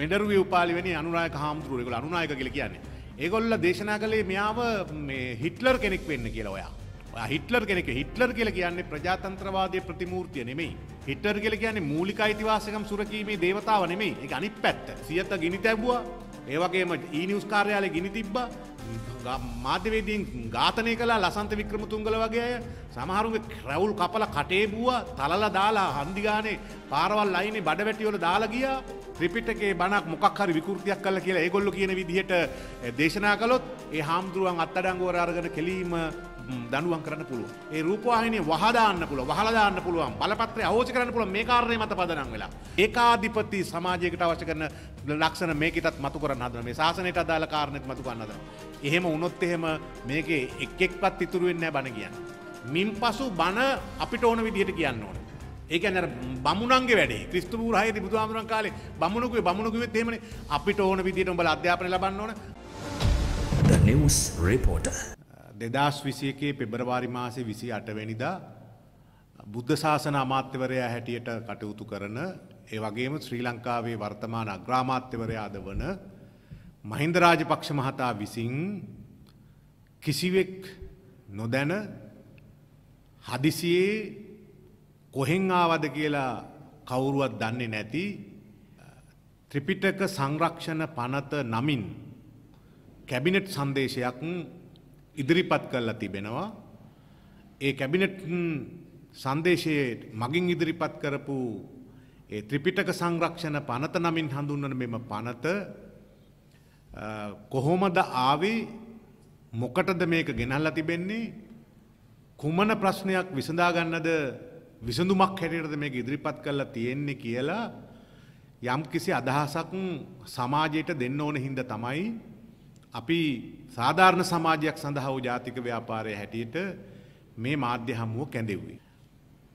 වෙඩරුව උපාලිවනි අනුනායක හාමුදුරුවෙකු අනුනායක කියල කියන්නේ. ඒගොල්ල දේශනා කළේ මෙයාව හිටලර් කෙනෙක් වෙන්න කියලා ඔයා. හිටලර් කෙනෙක හිටලර් කියල කියන්නේ ප්‍රජාතන්ත්‍රවාදය ප්‍රතිමූර්තිය නෙමයි. හිටර් කියල කියන්නේ මූලික අයිතිවාසකම් සුරකීමේ දේවතාව නෙමේ එක අනිත් පැත්ත සියත ගිනි තැබ්වා ඒවගේම ඊනිියස් කාර්යාලය ගිනි තිබ්බා මාධ්‍යවේදීන් ඝාතනය කලා ලසන්ත වික්‍රමතුන්ගල වගේ අය සමහරුගේ ක්‍රැවුල් කපල කටේබුවා තලල දාලා හන්දිගානේ පාරවල් අයිනේ බඩ වැටිවල දාලා ගියා ත්‍රිපිටකේ බණක් මොකක් හරි විකෘතියක් කළා කියලා ඒගොල්ලෝ කියන විදිහට දේශනා කළොත් ඒ හාමුදුරුවන් අත්අඩංගුවට අරගෙන කෙලීම දනුවන් කරන්න පුළුව ඒ රූපවාහිනය වහදාන්න පුළුව වහලදාන්න පුළුවන් බලපත්‍රය අවෝච කරන්න පුළුව මේ කාරණය මත පදනම් වෙලා ඒකාධිපති සමාජයකට අවශ්‍ය කරන ලක්ෂණ මේකටත් මතු කරන්න හදන මේ ශාසනයට අදාළ කාරණයත් මතු කරන්න හදන එහෙම වුණොත් එහෙම මේකේ එක් එක්පත් ඉතුරු වෙන්නේ නැහැ බණ කියන්න මින් පසු බණ අපිට ඕන විදිහට කියන්න ඕන. ඒක අර බමුණන්ගේ වැඩේ ක්‍රිස්තු පුරහයේදී බුදුහාමුදුරන් කාලේ බමුණුකුවේ බමුණුකුවෙත් එහෙමනේ අපිට ඕන විදිහට උඹලා අධ්‍යාපනය ලබන්න ඕන. The News Reporter දෙදස් විසියකේ පෙබරවාරි මාසේ විසි අටවැනිදා බුද්ධ ශාසන අමාත්‍යවරයා හැටියට කටයුතු කරන ඒ වගේම ශ්‍රී ලංකාවේ වර්තමාන අග්‍රාමාත්‍යවරයාද වන මහින්ද රාජපක්ෂ මහතා විසින් කිසිවෙක් නොදැන හදිසියේ කොහෙන් ආවද කියලා කවුරුවත් දන්නේ නැති ත්‍රිපිටක සංරක්ෂණ පනත නමින් කැබිනට් සංදේශයක් ඉදිරිපත් කල්ලා තිබෙනවා. ඒ කැබිනට් සංදේශයේ මගින් ඉදිරිපත් කරපු ඒ ත්‍රිපිටක සංරක්ෂණ පනත නමින් හඳුන්වන මෙම පනත කොහොමද ආවේ මොකටද මේක ගෙනල්ලා තිබෙන්නේ කුමන ප්‍රශ්නයක් විසඳාගන්නද විසඳුමක් හැටියටද මේක ඉදිරිපත් කරලා තියෙන්නේ කියලා යම්කිසි අදහසක් සමාජයට දෙන්න ඕන හින්දා තමයි අපි සාධාරණ සමාජයක් සඳහා වූ ජාතික ව්‍යාපාරය හැටියට මේ මාධ්‍ය හමුව කැඳෙව්වේ.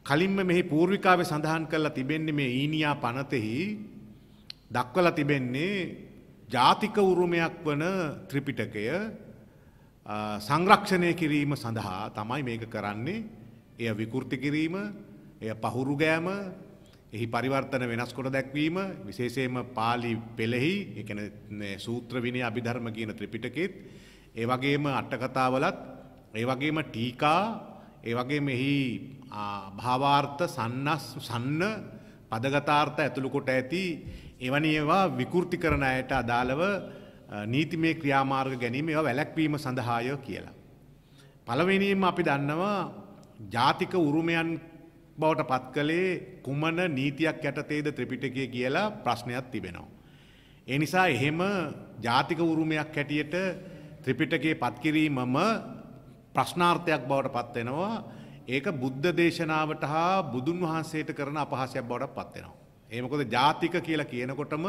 කලින්ම මෙහි පූර්විකාවේ සඳහන් කරලා තිබෙන්නේ මේ ඊනියා පනතෙහි දක්වලා තිබෙන්නේ ජාතික උරුමයක් වන ත්‍රිපිටකය සංරක්ෂණය කිරීම සඳහා තමයි මේක කරන්නේ එය විකෘති කිරීම එය පහුරු ගෑම එහි පරිවර්තන වෙනස් කොට දැක්වීම විශේෂයෙන්ම පාලි පෙළෙහි එකන සූත්‍රවිනය අභිධර්ම කියන ත්‍රිපිටකෙත් ඒ වගේම අටකතාවලත් ඒ වගේම ටීකා ඒ වගේ මෙහි භාවාර්ථ සන්නස් සන්න පදගතාර්ථ ඇතුළුකොට ඇති එවනි ඒවා විකෘති කරන අයට අදාළව නීතිමේ ක්‍රියාමාර්ග ගැනීම ඒවා වැලැක්වීම සඳහාය කියලා. පළවෙනියෙන් අපි දන්නවා ජාතික උරුමයන් බවට පත් කළේ කුමන නීතියක් යටතේද ත්‍රිපිටකය කියලා ප්‍රශ්නයක් තිබෙනවා. ඒ නිසා එහෙම ජාතික උරුමයක් හැටියට ත්‍රිපිටකයේ පත්කිරීමම ප්‍රශ්නාර්ථයක් බවට පත්වෙනවා. ඒක බුද්ධ දේශනාවට හා බුදුන් වහන්සේට කරන අපහාසයක් බවට පත්වෙනවා. ඒමකොද ජාතික කියලා කියනකොටම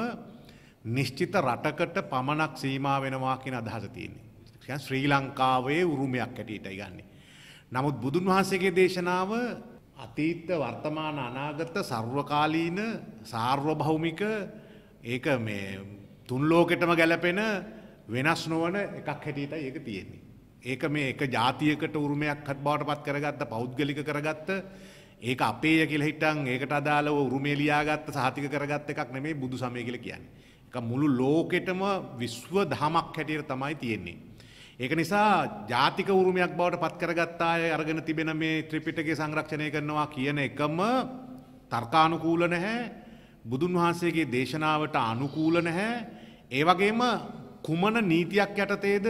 නිශ්චිත රටකට පමණක් සීමා වෙනවා කියන අදහස තියෙන්නේ. ශ්‍රී ලංකාවේ උරුමයක් හැටියට ඉගන්නේ. නමුත් බුදුන් වහන්සේගේ දේශනාව අතීත වර්තමාන අනාගත සර්වකාලීන සාර්වභෞමික ඒක මේ තුන් ලෝකෙටම ගැලපෙන වෙනස් නොවන එකක් හැටියටයි ඒක තියෙන්නේ. ඒක මේ එක ජාතියකට උරුමයක් හත් බවට පත් කරගත්ත පෞද්ගලික කරගත්ත ඒක අපේය කියලා හිටන් ඒකට අදාළව උරුමේ ලියාගත්ත සහතික කරගත්ත එකක් නෙමෙයි බුදු සමය කියලා කියන්නේ. ඒක මුළු ලෝකෙටම විශ්ව දහමක් හැටියට තමයි තියෙන්නේ. ඒක නිසා ජාතික උරුමයක් බවට පත්කරගත්තාය අරගෙන තිබෙන මේ ත්‍රිපිටකේ සංරක්ෂණය කරනවා කියන එකම තර්කානුකූල නැහැ බුදුන් වහන්සේගේ දේශනාවට අනුකූල නැහැ ඒ වගේම කුමන නීතියක් යටතේද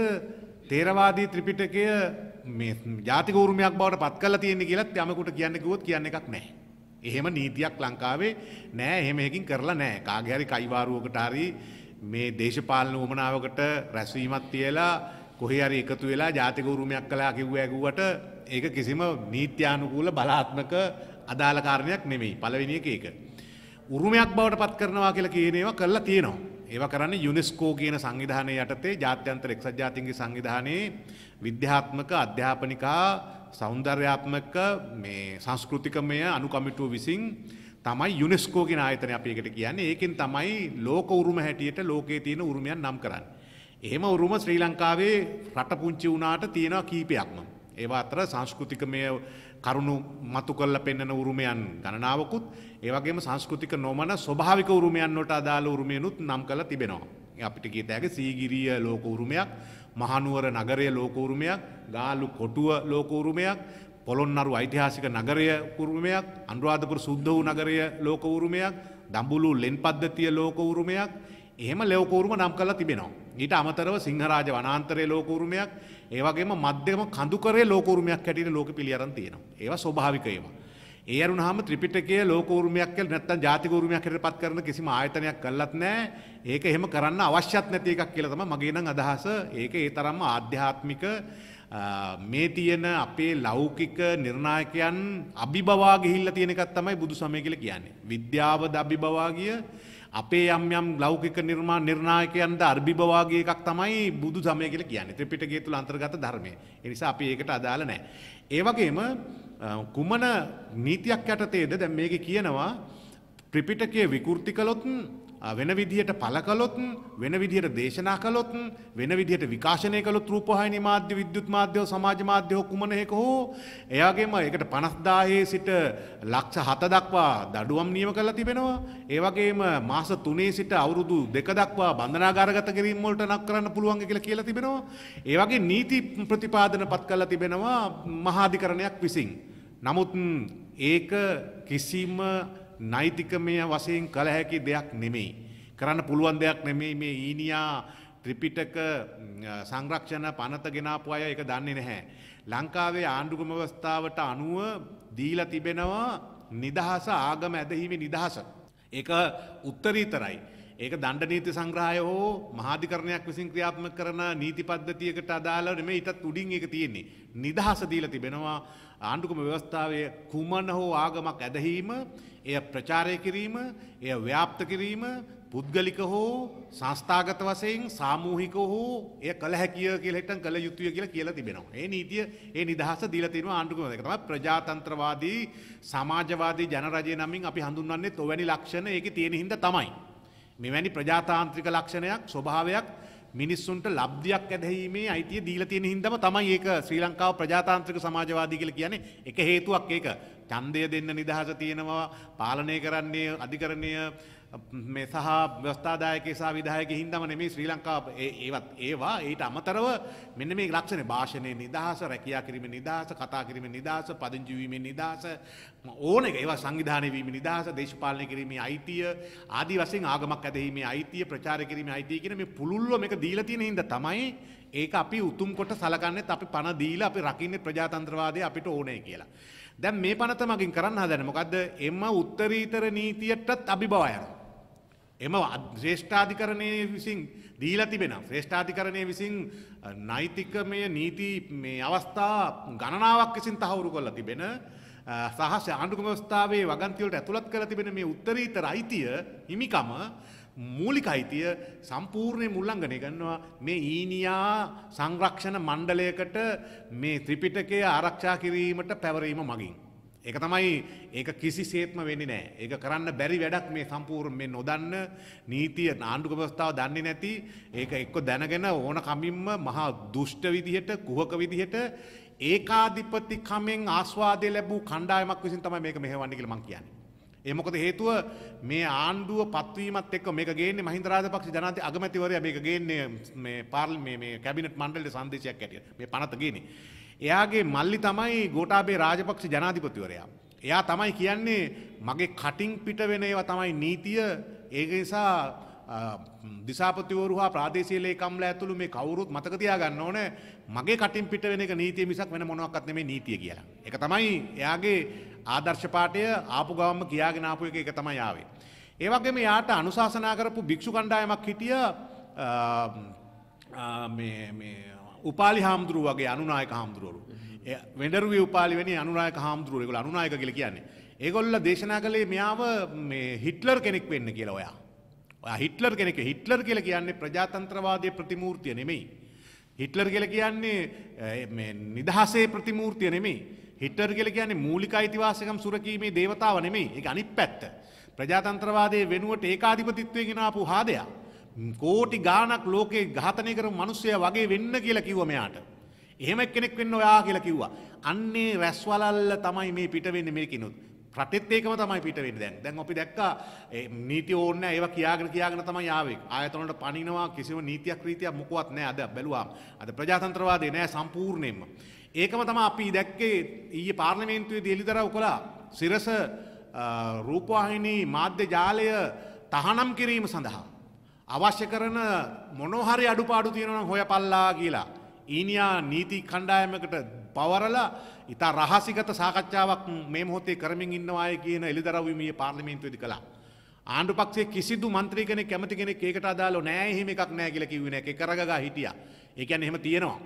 තේරවාදී ත්‍රිපිටකය මේ ජාතික උරුමයක් බවට පත් කරලා තියෙන්නේ කියලත් යමෙකුට කියන්න කිව්වොත් කියන්න එකක් නැහැ. එහෙම නීතියක් ලංකාවේ නෑ එහෙම එකකින් කරලා නෑ. කාගේ හරි කයිවාරුවකට හරි මේ දේශපාලන උමනාවකට රැස්වීමක් තියලා කොහේ හරි එකතු වෙලා ජාතික උරුමයක් කළා කිව්ව ඇගුවට ඒක කිසිම නීත්‍යානුකූල බලාත්මක අදාළ කාරණයක් නෙමෙයි පළවෙනි එක ඒක. උරුමයක් බවට පත් කරනවා කියලා කියන ඒවා කරලා තියෙනවා. ඒවා කරන්නේ යුනෙස්කෝ කියන සංවිධානය යටතේ ජාත්‍යන්තර එක්සත් ජාතීන්ගේ සංවිධානයේ විද්‍යාත්මක අධ්‍යාපනිකා සෞන්දර්යාත්මක මේ සංස්කෘතිකමය අනුකමිටුව විසින් තමයි යුනෙස්කෝ කියන ආයතනය අපි ඒකට කියන්නේ. ඒකෙන් තමයි ලෝක උරුම හැටියට ලෝකයේ තියෙන උරුමයන් නම් කරන්නේ. එහෙම උරුම ශ්‍රී ලංකාවේ රට පුංචි වුණාට තියෙනවා කීපයක්ම. ඒවා අතර සංස්කෘතිකමය කරුණු මතු කරලා පෙන්වන උරුමයන් ගණනාවකුත් ඒ වගේම සංස්කෘතික නොමන ස්වභාවික උරුමයන් වලට අදාළ උරුමයනුත් නම් කරලා තිබෙනවා. අපිට කියත හැකි සීගිරිය ලෝක උරුමයක්, මහනුවර නගරය ලෝක උරුමයක්, ගාලු කොටුව ලෝක උරුමයක්, පොළොන්නරු ඓතිහාසික නගරය උරුමයක්, අනුරාධපුර සුද්ධ වූ නගරය ලෝක උරුමයක්, දඹුලු ලෙන් පද්ධතිය ලෝක උරුමයක්, එහෙම ලෙවකූරුම නම් කලා තිබෙනවා. ඊට අමතරව සිංහරාජ වනාන්තරයේ ලෝකූරුමයක් ඒවගේම මධ්‍යම කඳුකරේ ලෝකූරුමයක් හැටියට ලෝක පිළියරන් තියෙනවා. ඒවා ස්වභාවික ඒවා. ඒ අරුණාම ත්‍රිපිටකයේ ලෝකූරුමයක් කියලා නැත්තම් ජාතික උරුමයක් හැටියට පත් කරන කිසිම ආයතනයක් කළත් නැහැ. ඒක එහෙම කරන්න අවශ්‍යත් නැති එකක් කියලා තමයි මගේ නම් අදහස. ඒක ඒ තරම්ම ආධ්‍යාත්මික මේ තියෙන අපේ ලෞකික නිර්ණායකයන් අභිබවා ගිහිල්ලා තියෙන එකක් තමයි බුදුසමය කියලා කියන්නේ. විද්‍යාවද අභිබවා ගිය අපේ යම් යම් ලෞකික නිර්මා නිර්ණායකයන්ට අර්භිභවාගේ එකක් තමයි බුදු සමය කියලා කියන්නේ ත්‍රිපිටකය තුල අන්තර්ගත ධර්මය. ඒ නිසා අපි ඒකට අදාළ නැහැ. ඒ වගේම කුමන නීතියක් යටතේද දැන් මේකේ කියනවා ත්‍රිපිටකය විකෘති කළොත් වෙන විදිහට පළ කළොත් වෙන විදිහට දේශනා කළොත් වෙන විදිහට විකාශනය කළොත් රූපවාහිනී මාධ්‍ය විද්‍යුත් මාධ්‍ය සමාජ මාධ්‍ය හෝ කුමන හේක හෝ එයාගෙම ඒකට 50000 සිට ලක්ෂ 7 දක්වා දඩුවම් නියම කරලා තිබෙනවා ඒ වගේම මාස 3 සිට අවුරුදු 2 දක්වා බන්ධනාගාරගත කිරීම වලට නක් කරන්න පුළුවන් කියලා කියලා තිබෙනවා ඒ වගේ නීති ප්‍රතිපාදනපත් කරලා තිබෙනවා මහාධිකරණයක් විසින් නමුත් ඒක කිසිම නෛතිකමය වශයෙන් කළ හැකි දෙයක් නෙමෙයි. කරන්න පුළුවන් දෙයක් නෙමෙයි මේ ඊනියා ත්‍රිපිටක සංරක්ෂණ පනත ගෙනාපු අය එක දන්නේ නැහැ. ලංකාවේ ආණ්ඩුක්‍රම ව්‍යවස්ථාවට අනුව දීලා තිබෙනවා නිදහස ආගම ඇදහිීමේ නිදහස. ඒක උත්තරීතරයි. ඒක දණ්ඩ නීති සංග්‍රහය හෝ මහාධිකරණයක් විසින් ක්‍රියාත්මක කරන නීති පද්ධතියකට අදාළව නෙමෙයි ඊටත් උඩින් ඒක තියෙන්නේ. නිදහස දීලා තිබෙනවා ආණ්ඩුක්‍රම ව්‍යවස්ථාවේ කුමන හෝ ආගමක් ඇදහිීම, එය ප්‍රචාරය කිරීම, එය ව්‍යාප්ත කිරීම, පුද්ගලික හෝ සංස්ථාගත වශයෙන් සාමූහික හෝ එය කළ හැකිය කියලා හිටන් කළ යුතුය කියලා කියලා තිබෙනවා. ඒ නීතිය ඒ නිදහස දීලා තිනවා ආණ්ඩුක්‍රම දෙක තමයි ප්‍රජාතන්ත්‍රවාදී සමාජවාදී ජනරජය නමින් අපි හඳුන්වන්නේ තොවැනි ලක්ෂණ ඒකේ තියෙන හින්දා තමයි. මෙවැනි ප්‍රජාතාන්ත්‍රික ලක්ෂණයක් ස්වභාවයක් මිනිස්සුන්ට ලබ්ධයක් ඇදැීමේ අයිතිය දීල තියෙන හින්දම තමයි ඒක ශ්‍රී ලංකාව ප්‍රජාතාන්ත්‍රික සමාජවාදී කියලා කියන්නේ එක හේතුවක් ඒක ඡන්දය දෙන්න නිදහස තියෙනවා පාලනය කරන්නේ අධිකරණය මේ සහ ව්‍යවස්ථාදායක සහ විධායක හින්දම නෙමේ ශ්‍රී ලංකාව ඒවත් ඒවා ඊට අමතරව මෙන්න මේ ලක්ෂණ භාෂණය නිදහස රැකියා කිරීම නිදහස කතා කිරීම නිදහස පදිංචි වීම නිදහස ඕන එක ඒවා සංවිධානය වීම නිදහස දේශපාලනය කිරීමේ අයිතිය ආදී වශයෙන් ආගමක් ඇදීමේ අයිතිය ප්‍රචාර කිරීමේ අයිතිය කියන මේ පුළුල්ව මේක දීලා තියෙන හින්දා තමයි ඒක අපි උතුම් කොට සලකන්නේ අපි පණ දීලා අපි රකින්නේ ප්‍රජාතන්ත්‍රවාදය අපිට ඕනේ කියලා. දැන් මේ පනත මගින් කරන්න හදන්නේ මොකද්ද? එම උත්තරීතර නීතියටත් අභිබවයන. එම ශ්‍රේෂ්ඨාධිකරණයේ විසින් දීලා තිබෙනවා. ශ්‍රේෂ්ඨාධිකරණයේ විසින් නෛතිකමය නීති මේ අවස්ථා ගණනාවක් විසින් තහවුරු කරලා තිබෙන සහ ආණ්ඩුක්‍රම ව්‍යවස්ථාවේ වගන්තිවලට ඇතුළත් කරලා තිබෙන මේ උත්තරීතර අයිතිය හිමිකම මූලික අයිතිය සම්පූර්ණය මුල්ලංගනය ගන්නවා මේ ඊනියා සංරක්ෂණ මණ්ඩලයකට මේ ත්‍රිපිටකය ආරක්ෂා කිරීමට පැවරීම මගින්. ඒක තමයි ඒක කිසි සේත්ම වෙනි නෑ ඒක කරන්න බැරි වැඩක් මේ සම්පූර්ණ මේ නොදන්න නීතිය නාණ්ඩුක ප්‍රස්ථාව දන්නේ නැති ඒක එක්ක දැනගෙන ඕන කමින්ම මහා දුෂ්ට විදිහට කුහක විදිහට ඒකාධිපති කමෙන් ආස්වාදය ලැබූ කණ්ඩායමක් විසින් තමයි මේක මෙහෙවන්නේ කියලා මං කියන්නේ. එමොකද හේතුව මේ ආණ්ඩුව පත්වීමත් එක් මේ ගේන්නේ මහින්දරාජ පක්ෂ ජනාත අගමැතිවරය මේ ගේන්නේ මේ පාර්ල් මේ කැබිනට් මණ්ඩලට සංදේශයක් ඇටිය මේ පනත ගේනේ. එයාගේ මල්ලි තමයි ගෝටාබේ රාජපක්ෂ ජනාධිපතිවරයා. එයා තමයි කියන්නේ මගේ කටින් පිට වෙන ඒවා තමයි නීතිය ඒක නිසා දිසාපතිවරු හා ප්‍රාදේශීය ලේකම්ලා ඇතුළු මේ කවුරුත් මතක තියාගන්න ඕනේ මගේ කටින් පිට වෙන එක නීතිය මිසක් වෙන මොනවත් නෙමෙයි නීතිය කියලා. ඒක තමයි එයාගේ ආදර්ශපාටය ආපු ගවම කියාගෙන ආපු එක එක තමයි ආවේ. ඒවගේම යාට අනුශාසනා කරපු භික්ෂු කණ්ඩායමක් හිටිය උපාලි හාමුදුරුව වගේ අනුනායක හාමුදුරුවරු. වෙඩරුව උපාලිවනි අනුනායක හාමුදුරුවරෙකුල අනුනායක කියල කියන්නේ. ඒගොල්ල දේශනා කළේ මෙයාව හිට්ලර් කෙනෙක් වෙන්න කියලා ඔයා. ඔය හිට්ලර් කෙනෙක් හිට්ලර් කියල කියන්නේ ප්‍රජාතන්ත්‍රවාදය ප්‍රතිමූර්තිය නෙමෙයි. හිට්ලර් කියල කියන්නේ නිදහසේ ප්‍රතිමූර්තිය නෙමෙයි. හිටර් කියල කියන්නේ මූලික අයිතිවාසිකම් සුරකීමේ දේවතාව නෙමෙයි. ඒක අනිත් පැත්ත. ප්‍රජාතන්ත්‍රවාදයේ වෙනුවට ඒකාධිපතිත්වයෙන් ගෙනාපු හාදයක්. කෝටි ගාණක් ලෝකේ ඝාතනය කරපු මිනිස්සයා වගේ වෙන්න කියලා කිව්ව මෙයාට. එහෙම කෙනෙක් වෙන්න ඔයා කියලා කිව්වා. අන්නේ රැස්වලල්ල තමයි මේ පිට වෙන්නේ මේකිනුත්. රටෙත් ඒකම තමයි පිට වෙන්නේ දැන්. දැන් අපි දැක්කා නීති ඕනේ නැහැ ඒවා කියාගෙන කියාගෙන තමයි ආවේ. ආයතනවලට පනිනවා කිසිම නීතියක් රීතියක් මොකවත් නැහැ අද බැලුවාම. අද ප්‍රජාතන්ත්‍රවාදේ නැහැ සම්පූර්ණයෙන්ම. ඒකම තම අපි දැක්කේ ඊයේ පාර්ලිමේන්තුවේදී එළිදරව් කළා සිරස රූපවාහිනී මාධ්‍ය ජාලය තහනම් කිරීම සඳහා අවශ්‍ය කරන මොනෝහරි අඩුපාඩු තියෙනවා හොයපල්ලා කියලා ඊනියා නීති කණ්ඩායමකට පවරලා ඉතා රහසිගත සාකච්ඡාවක් මේ මොහොතේ කරමින් ඉන්නවාය කියන එළිදරව්වීමේ පාර්ලිමේන්තුවේදී කළා ආණ්ඩුපක්ෂේ කිසිදු මන්ත්‍රී කෙනෙක් කැමති කෙනෙක් ඒකට අදාළව නෑ එහෙම එකක් නෑ කියලා කිව්වේ නෑ ඒක කරගගා හිටියා. ඒ කියන්නේ එහෙම තියෙනවා.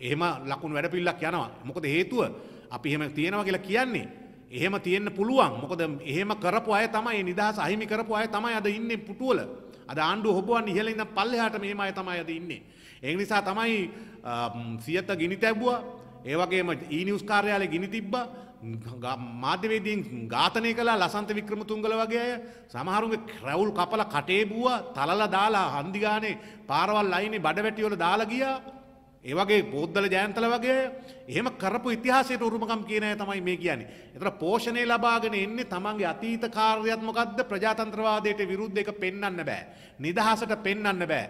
එහෙම ලකුණු වැඩපිල්ලක් යනවා. මොකද හේතුව අපි එහෙම තියෙනවා කියලා කියන්නේ. එහෙම තියෙන්න පුළුවන්. මොකද එහෙම කරපු අය තමයි නිදහස අහිමි කරපු අය තමයි අද ඉන්නේ පුටුවල. අද ආණ්ඩුව හොබවන්නේ ඉහළ ඉඳන් පල්ලෙහාට මෙහෙම අය තමයි අද ඉන්නේ. ඒ නිසා තමයි සියත ගිනි තැබුවා. ඒ වගේම ඊ නිවුස් කාර්යාලේ ගිනි තිබ්බා. මාධ්‍යවේදීන් ඝාතනය කළා ලසන්ත වික්‍රමතුංගල වගේ අය සමහරුන්ගේ ක්‍රැවුල් කපලා කටේ බුවා තලලා දාලා හන්දි ගානේ පාරවල් ලයිනේ බඩවැටිවල දාලා ගියා ඒවගේ බෝද්ධල ජයන්තල වගේ එහෙම කරපු ඉතිහාසයට උරුමකම් කියන තමයි මේ කියන්නේ. එතන පෝෂණය ලබාගෙන එන්නේ තමන්ගේ අතීත කාර්යයත් මොකද්ද ප්‍රජාතන්ත්‍රවාදයට විරුද්ධ එක පෙන්වන්න බෑ. නිදහසට පෙන්වන්න බෑ.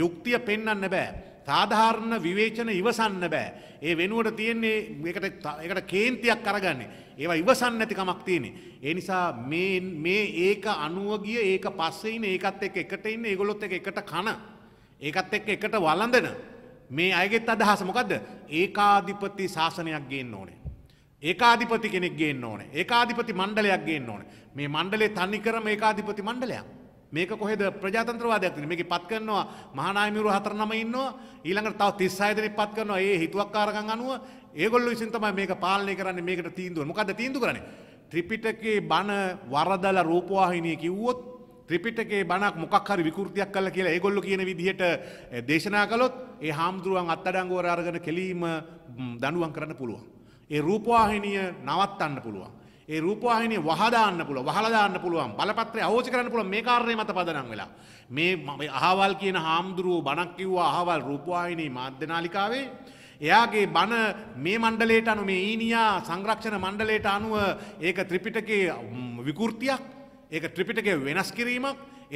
යුක්තිය පෙන්වන්න බෑ. සාධාරණ විවේචන ඉවසන්න බෑ. ඒ වෙනුවට තියෙන්නේ ඒකට ඒකට කේන්තියක් අරගන්නේ. ඒවා ඉවසන්න නැති කමක් තියෙන්නේ. ඒ නිසා මේ මේ ඒක අනුව ගිය ඒක පස්සේ ඉන්නේ ඒකත් එක්ක එකට ඉන්නේ ඒගොල්ලොත් එක්ක එකට කන. ඒකත් එක්ක එකට වළඳන මේ අයගෙත් අදහස මොකක්ද ඒකාධිපති ශාසනයක් ගේන්න ඕනේ. ඒකාධිපති කෙනෙක් ගේන්න ඕනේ. ඒකාධිපති මණ්ඩලයක් ගේන්න ඕනේ. මේ මණ්ඩලේ තනිකරම ඒකාධිපති මණ්ඩලයක්. මේක කොහෙද ප්‍රජාතන්ත්‍රවාදයක් තියෙන්නේ? මේකේ පත් කරනවා මහානායමිවරු හතර නම ඉන්නවා. ඊළඟට තව 36 දෙනෙක් පත් කරනවා. ඒ හිතුවක්කාරකම් අනුව ඒගොල්ලෝ විසින් තමයි මේක පාලනය කරන්නේ. මේකට තීන්දුව. මොකද්ද තීන්දුව කරන්නේ? ත්‍රිපිටකේ බණ වරදලා රූපවාහිනිය කිව්වොත් ත්‍රිපිටකේ බණක් මොකක් හරි විකෘතියක් කළා කියලා ඒගොල්ලෝ කියන විදිහට දේශනා කළොත් ඒ හාමුදුරුවන් අත්අඩංගුවට අරගෙන කෙලීම දඬුවම් කරන්න පුළුවන්. ඒ රූපවාහිනිය නවත්තන්න පුළුවන්. ඒ රූපවාහිනිය වහදාන්න පුළුවන් වහලා දාන්න පුළුවන් බලපත්‍රය අවශ්‍ය කරන්න පුළුවන් මේ කාර්යය මත පදනම් වෙලා මේ අහවල් කියන හාමුදුරුවෝ බණක් කිව්වා අහවල් රූපවාහිනී මාධ්‍ය නාලිකාවේ එයාගේ බණ මේ මණ්ඩලයට අනුව මේ ඊනියා සංරක්ෂණ මණ්ඩලයට අනුව ඒක ත්‍රිපිටකයේ විකෘතියක් ඒක ත්‍රිපිටකය වෙනස් කිරීමක්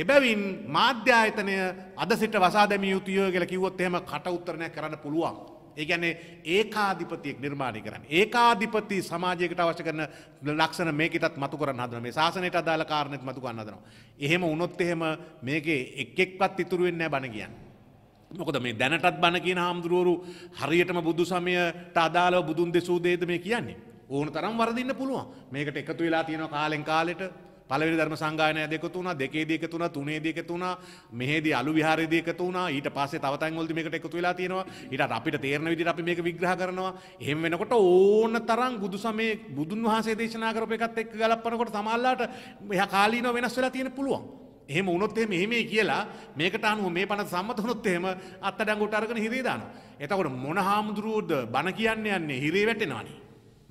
එබැවින් මාධ්‍යායතනය අද සිට වසා දැමිය යුතුය කියලා කිව්වොත් එහෙම කට උත්තරණයක් කරන්න පුළුවන්. ඒ කියන්නේ ඒකාධිපතියෙක් නිර්මාණය කරන්න. ඒකාධිපති සමාජයකට අවශ්‍ය කරන ලක්ෂණ මේකටත් මතු කරන්න හදනවා. මේ ශාසනයට අදාළ කාරණෙත් මතු කරන්න හදනවා. එහෙම වුණොත් එහෙම මේකේ එක් එක්වත් ඉතුරු වෙන්නේ නැහැ බණ කියන්නේ. මොකද මේ දැනටත් බණ කියන හාමුදුරුවරු හරියටම බුදු සමයට අදාළව බුදුන් දෙසූ දේද මේ කියන්නේ. ඕන තරම් වරදින්න පුළුවන්. මේකට එකතු වෙලා තියෙනවා කාලෙන් කාලෙට පළවෙනි ධර්ම සංගායනාව දෙකතු වුණා දෙකේදී එකතු වුණා තුනේදී එකතු වුණා මෙහෙදී අලු විහාරයේදී එකතු වුණා ඊට පස්සේ තව තැන් වලදී මේකට එකතු වෙලා තියෙනවා ඊට අපිට තේරෙන විදිහට අපි මේක විග්‍රහ කරනවා එහෙම වෙනකොට ඕන තරම් බුදු සමයේ බුදුන් වහන්සේ දේශනා කරපු එකත් එක්ක ගලපනකොට සමහරලාට එහා කාලීනව වෙනස් වෙලා තියෙන පුළුවන් එහෙම වුණොත් එහෙම එහෙමයි කියලා මේකට අනුව මේ පණ සම්මත වුණොත් එහෙම අත්අඩංගුවට අරගෙන හිරේ දානවා. එතකොට මොන හාමුදුරුවෝද බණ කියන්නේ යන්නේ හිරේ වැටෙනවනේ.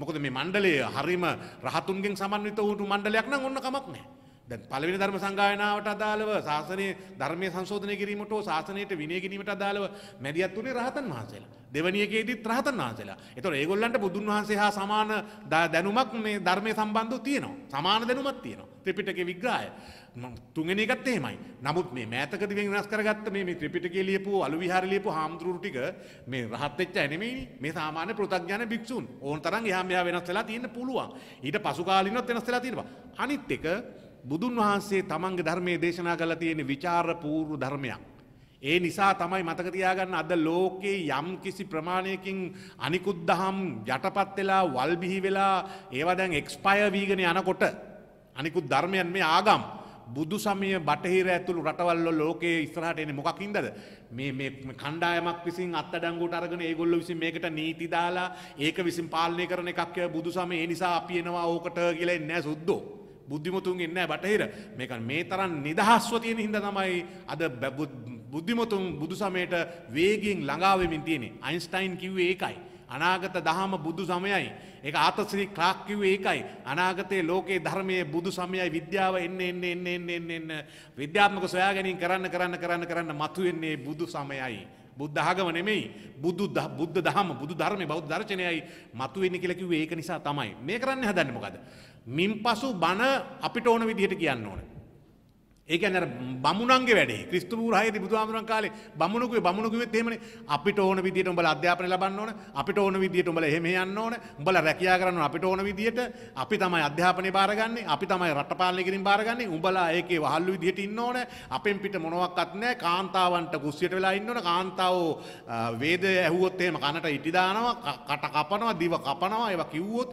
මොකද මේ මණ්ඩලයේ හරිම රහතුන්ගෙන් සමන්විත වුණු මණ්ඩලයක් නම් ඔන්න කමක් නැහැ. දැන් පළවෙනි ධර්ම සංගායනාවට අදාළව ශාසනය ධර්මය සංශෝධනය කිරීමට හෝ ශාසනයට විනය ගැනීමට අදාළව මැදිහත් වුණේ රහතන් වහන්සේලා. දෙවණියකේදීත් රහතන් වහන්සේලා. ඒතකොට ඒගොල්ලන්ට බුදුන් වහන්සේ හා සමාන දැනුමක් මේ ධර්මයේ සම්බන්ධව තියෙනවා. සමාන දැනුමක් තියෙනවා. ත්‍රිපිටකේ විග්‍රහය. තුන්වෙනි එකත් එහෙමයි. නමුත් මේ මෑතකදී වෙන් වෙනස් කරගත්ත මේ මේ ත්‍රිපිටකේ ලියපු අලු විහාරේ ලියපු හාමුදුරු ටික මේ රහත් වෙච්ච අය නෙමෙයිනේ. මේ සාමාන්‍ය පෘථග්ජන භික්ෂුන්. ඕන තරම් එහා මෙහා වෙනස් වෙලා තියෙන්න පුළුවන්. ඊට පසු කාලිනවත් වෙනස් වෙලා තියෙනවා. අනිත් එක බුදුන් වහන්සේ තමන්ගේ ධර්මයේ දේශනා කරලා තියෙන ਵਿਚාරපූර්ව ධර්මයක්. ඒ නිසා තමයි මතක තියාගන්න අද ලෝකේ යම් කිසි ප්‍රමාණයකින් අනිකුත් දහම් යටපත් වෙලා වල් බිහි වෙලා ඒවා දැන් එක්ස්පයර් වීගෙන යනකොට අනිකුත් ධර්මයන් මේ ආගම් බුදු සමය බටහිර ඇතුළු රටවල්ල ලෝකයේ ඉස්රහට එන මොකක්ින්දද මේ කණ්ඩායමක් විසින් අත්තඩංගුට අරගෙන ඒගොල්ල විසින් මේකට නීති දාලා ඒක විසින් පාලනය කරන එකක් බුදු සමය ඒ නිසා අපි එනවා ඕකට කියලා එන්නේ නැහැ සුද්දෝ බුද්ධිමතුන් ඉන්න බටහිර මේක මේ තරන් නිදහස්ව තියෙන හිද තමයි අද බුද්ධිමතුන් බුදු සමයට වේගෙන් ළඟාවමින් තියෙනෙ අයින්ස්ටයින් කිව්වේ ඒකයි. අනාගත දහම බුදු සමයයි. ඒක ආතශ්‍රී ක්ලාක් කිව්වේ ඒකයි. අනාගතයේ ලෝකයේ ධර්මයේ බුදු සමයයි විද්‍යාව එන්නේ එන්නේ එන්නේ එන්නේ එන්නේ විද්‍යාත්මක සොයා ගැනීම කරන්න කරන්න කරන්න කරන්න මතුවෙන්නේ බුදු සමයයි. බුද්ධාගම නෙමෙයි බුදු බුද්ධ දහම බුදු ධර්මයේ බෞද්ධ දර්ශනයයි මතුවෙන්නේ කියලා කිව්වේ ඒක නිසා තමයි. මේ කරන්න හදන්නේ මොකද? මින් පසු බණ අපිට ඕන විදිහට කියන්න ඕන. ඒක අර බමුණන්ගේ වැඩේ ක්‍රිස්තු පූර්හයේදී බුදුහාමුදුරන් කාලේ බමුණුකුවේ බමුණු කිව්වෙත් එහෙමනේ අපිට ඕන විදියට උඹලා අධ්‍යාපනය ලබන්න ඕන අපිට ඕන විදියට උඹලා එහෙම යන්න ඕන උඹලා රැකියා කරන්න ඕන අපිට ඕන විදියට අපි තමයි අධ්‍යාපනය බාරගන්නේ අපි තමයි රට පාලනය කිරීම බාරගන්නේ උඹලා ඒකේ වහල්ලු විදියට ඉන්න ඕන අපෙන් පිට මොනවත් නැහැ කාන්තාවන්ට කුස්සියට වෙලා ඉන්න ඕන කාන්තාවෝ වේද ඇහුවොත් එහෙම කනට ඉටි දානවා කට කපනවා දිව කපනවා ඒවා කිව්වොත්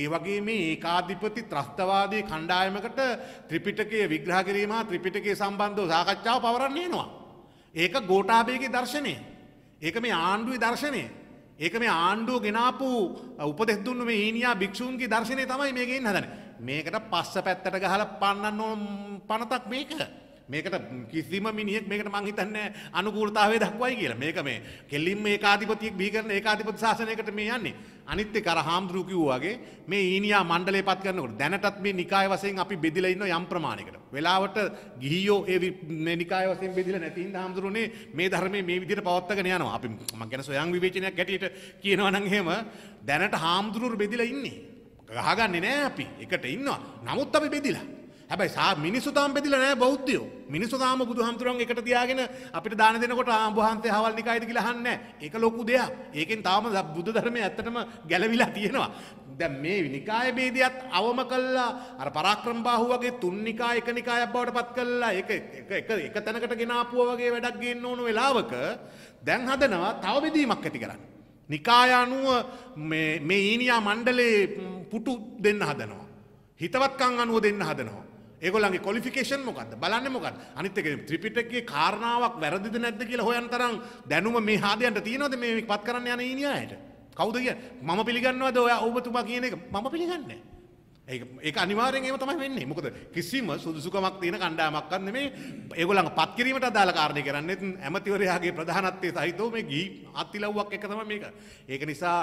ඒ වගේ මේ ඒකාධිපති ත්‍රස්තවාදී කණ්ඩායමකට ත්‍රිපිටකයේ විග්‍රහ කිරීම හා ත්‍රිපිටකයේ සම්බන්ධව සාකච්ඡාව පවරන්න යනවා. ඒක ගෝඨාභයගේ දර්ශනය. ඒක මේ ආණ්ඩුවේ දර්ශනය. ඒක මේ ආණ්ඩුව ගෙනාපු උපදෙස් දුන්නු මේ ඊනියා භික්ෂූන්ගේ දර්ශනය තමයි මේකෙන් හදන්නේ. මේකට පස්ස පැත්තට ගහලා පන්නන්න ඕන පනතක් මේක. මේකට කිසිම මිනිහෙක් මේකට මං හිතන්නේ අනුකූලතාවය දක්වයි කියලා. මේක මේ කෙලින්ම ඒකාධිපතියෙක් බිහි කරන ඒකාධිපති ශාසනයකට මේ යන්නේ. අනිත් එක අර හාමුදුරුවෝ කිව්වා වගේ මේ ඊනියා මණ්ඩලය පත් කරනකොට දැනටත් මේ නිකාය වශයෙන් අපි බෙදිලා ඉන්න යම් ප්‍රමාණයකට. වෙලාවට ගිහියෝ ඒ මේ නිකාය වශයෙන් බෙදිලා නැති හින්දා හාමුදුරුවනේ මේ ධර්මයේ මේ විදිහට පවත්වාගෙන යනවා. අපි මම ගැන සොයන් විවේචනයක් හැටියට කියනවා නම් එහෙම දැනට හාමුදුරුවෝ බෙදිලා ඉන්නේ. ගහගන්නේ නැහැ අපි. එකට ඉන්නවා. නමුත් අපි බෙදිලා හැබයි සා මිනිස්සු තාම් පෙදිල නෑ බෞද්ධයෝ මිනිස්සු තාම බුදුහාමුදුරන් එකට තියාගෙන අපිට දාන දෙනකොට ආඹහන්සේ හවල් නිකායද කියලා අහන්නේ ඒක ලොකු දෙයක්. ඒකෙන් තාම බුදු ධර්මයේ ඇත්තටම ගැලවිලා තියෙනවා. දැන් මේ නිකාය ભેදයත් අවම කළා අර පරාක්‍රම බාහුව වගේ තුන් නිකාය එක නිකායක් බවට පත් කළා. ඒක එක එක එක තැනකට ගෙනාපුවා වගේ වැඩක් ගේන්න ඕන වෙලාවක දැන් හදනවා තව බෙදීමක් ඇති කරන්න. නිකාය අනුව මේ ඊනියා මණ්ඩලේ පුටු දෙන්න හදනවා. හිතවත්කම් අනුව දෙන්න හදනවා. ඒගොල්ලන්ගේ කොලිෆිකේෂන් මොකක්ද බලන්න මොකක්ද අනිත් එක ත්‍රිපිටකයේ කාරණාවක් වැරදිද නැද්ද කියලා හොයන තරම් දැනුම මේ හාදයන්ට තියෙනවද මේ පත් කරන්න යන ඊනියායට කවුද කිය මම පිළිගන්නවද ඔයා ඔබතුමා කියන එක මම පිළිගන්නේ ඒක ඒක අනිවාර්යෙන් ඒව තමයි වෙන්නේ මොකද කිසිම සුදුසුකමක් තියෙන කණ්ඩායමක් අන්න මේ ඒගොල්ලන්ව පත් කිරීමට අදාළ කාරණේ කරන්නේ ඇමතිවරයාගේ ප්‍රධානත්වයේ සහිතව මේ ගී අත්තිලව්වක් එක තමයි මේක ඒක නිසා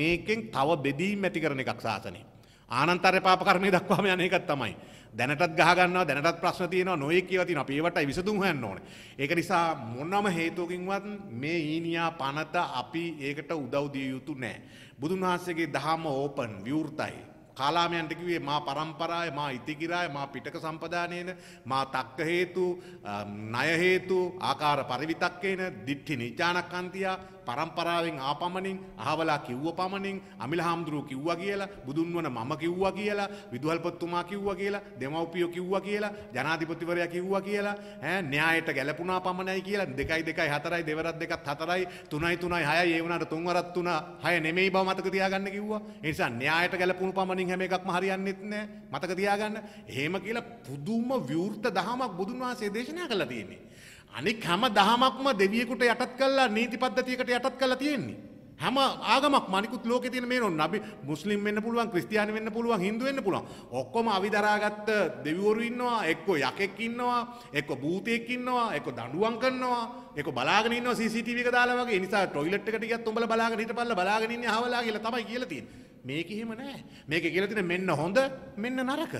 මේකෙන් තව බෙදීම් ඇති කරන එකක් සාසනේ ආනන්තර්ය පාප කර්මයේ දක්වාම යන එකක් තමයි. දැනටත් ගහගන්නවා දැනටත් ප්‍රශ්න තියෙනවා නොයෙක් ඒවා තියෙනවා. අපි ඒවටයි විසඳුම් හොයන්න ඕනේ. ඒක නිසා මොනම හේතුවකින්වත් මේ ඊනියා පනත අපි ඒකට උදව් දිය යුතු නැහැ. බුදුන් වහන්සේගේ දහම ඕපන් විවෘතයි. කාලාමයන්ට කිව්වේ මා પરම්පරාය මා ඉතිකිරාය මා පිටක සම්පදානේන මා තක්ක හේතු ණය හේතු ආකාර පරිවිතක්කේන දිට්ඨි නිචානක්කන්තියා පරම්පරාවෙන් ආපමණින් අහවලා කිව්ව පමණින් අමිල හාමුදුරුව කිව්වා කියලා බුදුන් වන මම කිව්වා කියලා විදුහල්පතිතුමා කිව්වා කියලා දෙමව්පියෝ කිව්වා කියලා ජනාධිපතිවරයා කිව්වා කියලා ඈ න්‍යායට ගැලපුණා පමණයි කියලා 2යි 2යි 4යි දෙවරක් දෙකක් 4යි 3යි 3යි 6යි ඒ වුණාට තුන් වරක් 3 6 නෙමෙයි බව මතක තියාගන්න කිව්වා. ඒ නිසා න්‍යායට ගැලපුණු පමණින් හැම එකක්ම හරියන්නේත් නැහැ. මතක තියාගන්න. එහෙම කියලා පුදුම විවෘත දහමක් බුදුන් වහන්සේ දේශනා කළා තියෙන්නේ. අනෙක් හැම දහමක්ම දෙවියෙකුට යටත් කල්ලා නීති පද්ධතියකට යටත් කලා තියෙන්නේ. හැම ආගමක් මනිකුත් ලෝකෙ තියෙන මේ නෝන් අපි මුස්ලිම් වෙන්න පුළුවන් ක්‍රිස්තියානි වෙන්න පුළුවන් හින්දු වෙන්න පුළුවන් ඔක්කොම අවිදරාගත්ත දෙවිවරු ඉන්නවා එක්ක යකෙක් ඉන්නවා එක්ක භූතයෙක් ඉන්නවා එක්ක දඬුවම් කරනවා එක්ක බලාගෙන ඉන්නවා CCTV එක දාලා වගේ ඒ නිසා ටොයිලට් එකට ගියත් උඹලා බලාගෙන හිටපල්ලා බලාගෙන ඉන්නේ හවලා කියලා තමයි කියලා තියෙන්නේ මේක එහෙම නෑ මේක කියලා තියෙන මෙන්න හොඳ මෙන්න නරක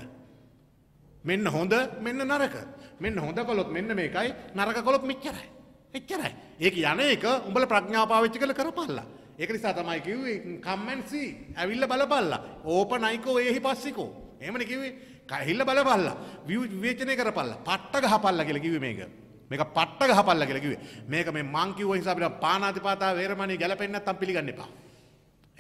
මෙන්න හොඳ මෙන්න නරක. මෙන්න හොඳ කළොත් මෙන්න මේකයි නරක කළොත් මෙච්චරයි. එච්චරයි. ඒක යන එක උඹලා ප්‍රඥාව පාවිච්චි කරලා කරපල්ලා. ඒක නිසා තමයි කිව්වේ come and see. ඇවිල්ලා බලපල්ලා. ඕපන් අයිකෝ ඒහි පස්සිකෝ. එහෙමනේ කිව්වේ. කහිල්ල බලපල්ලා. විවේචනය කරපල්ලා. පට්ට ගහපල්ලා කියලා කිව්වේ මේක. මේක පට්ට ගහපල්ලා කියලා කිව්වේ. මේක මේ මං කිව්ව නිසා අපිට පානාතිපාතා වේරමණී ගැලපෙන්නේ නැත්නම් පිළිගන්න එපා.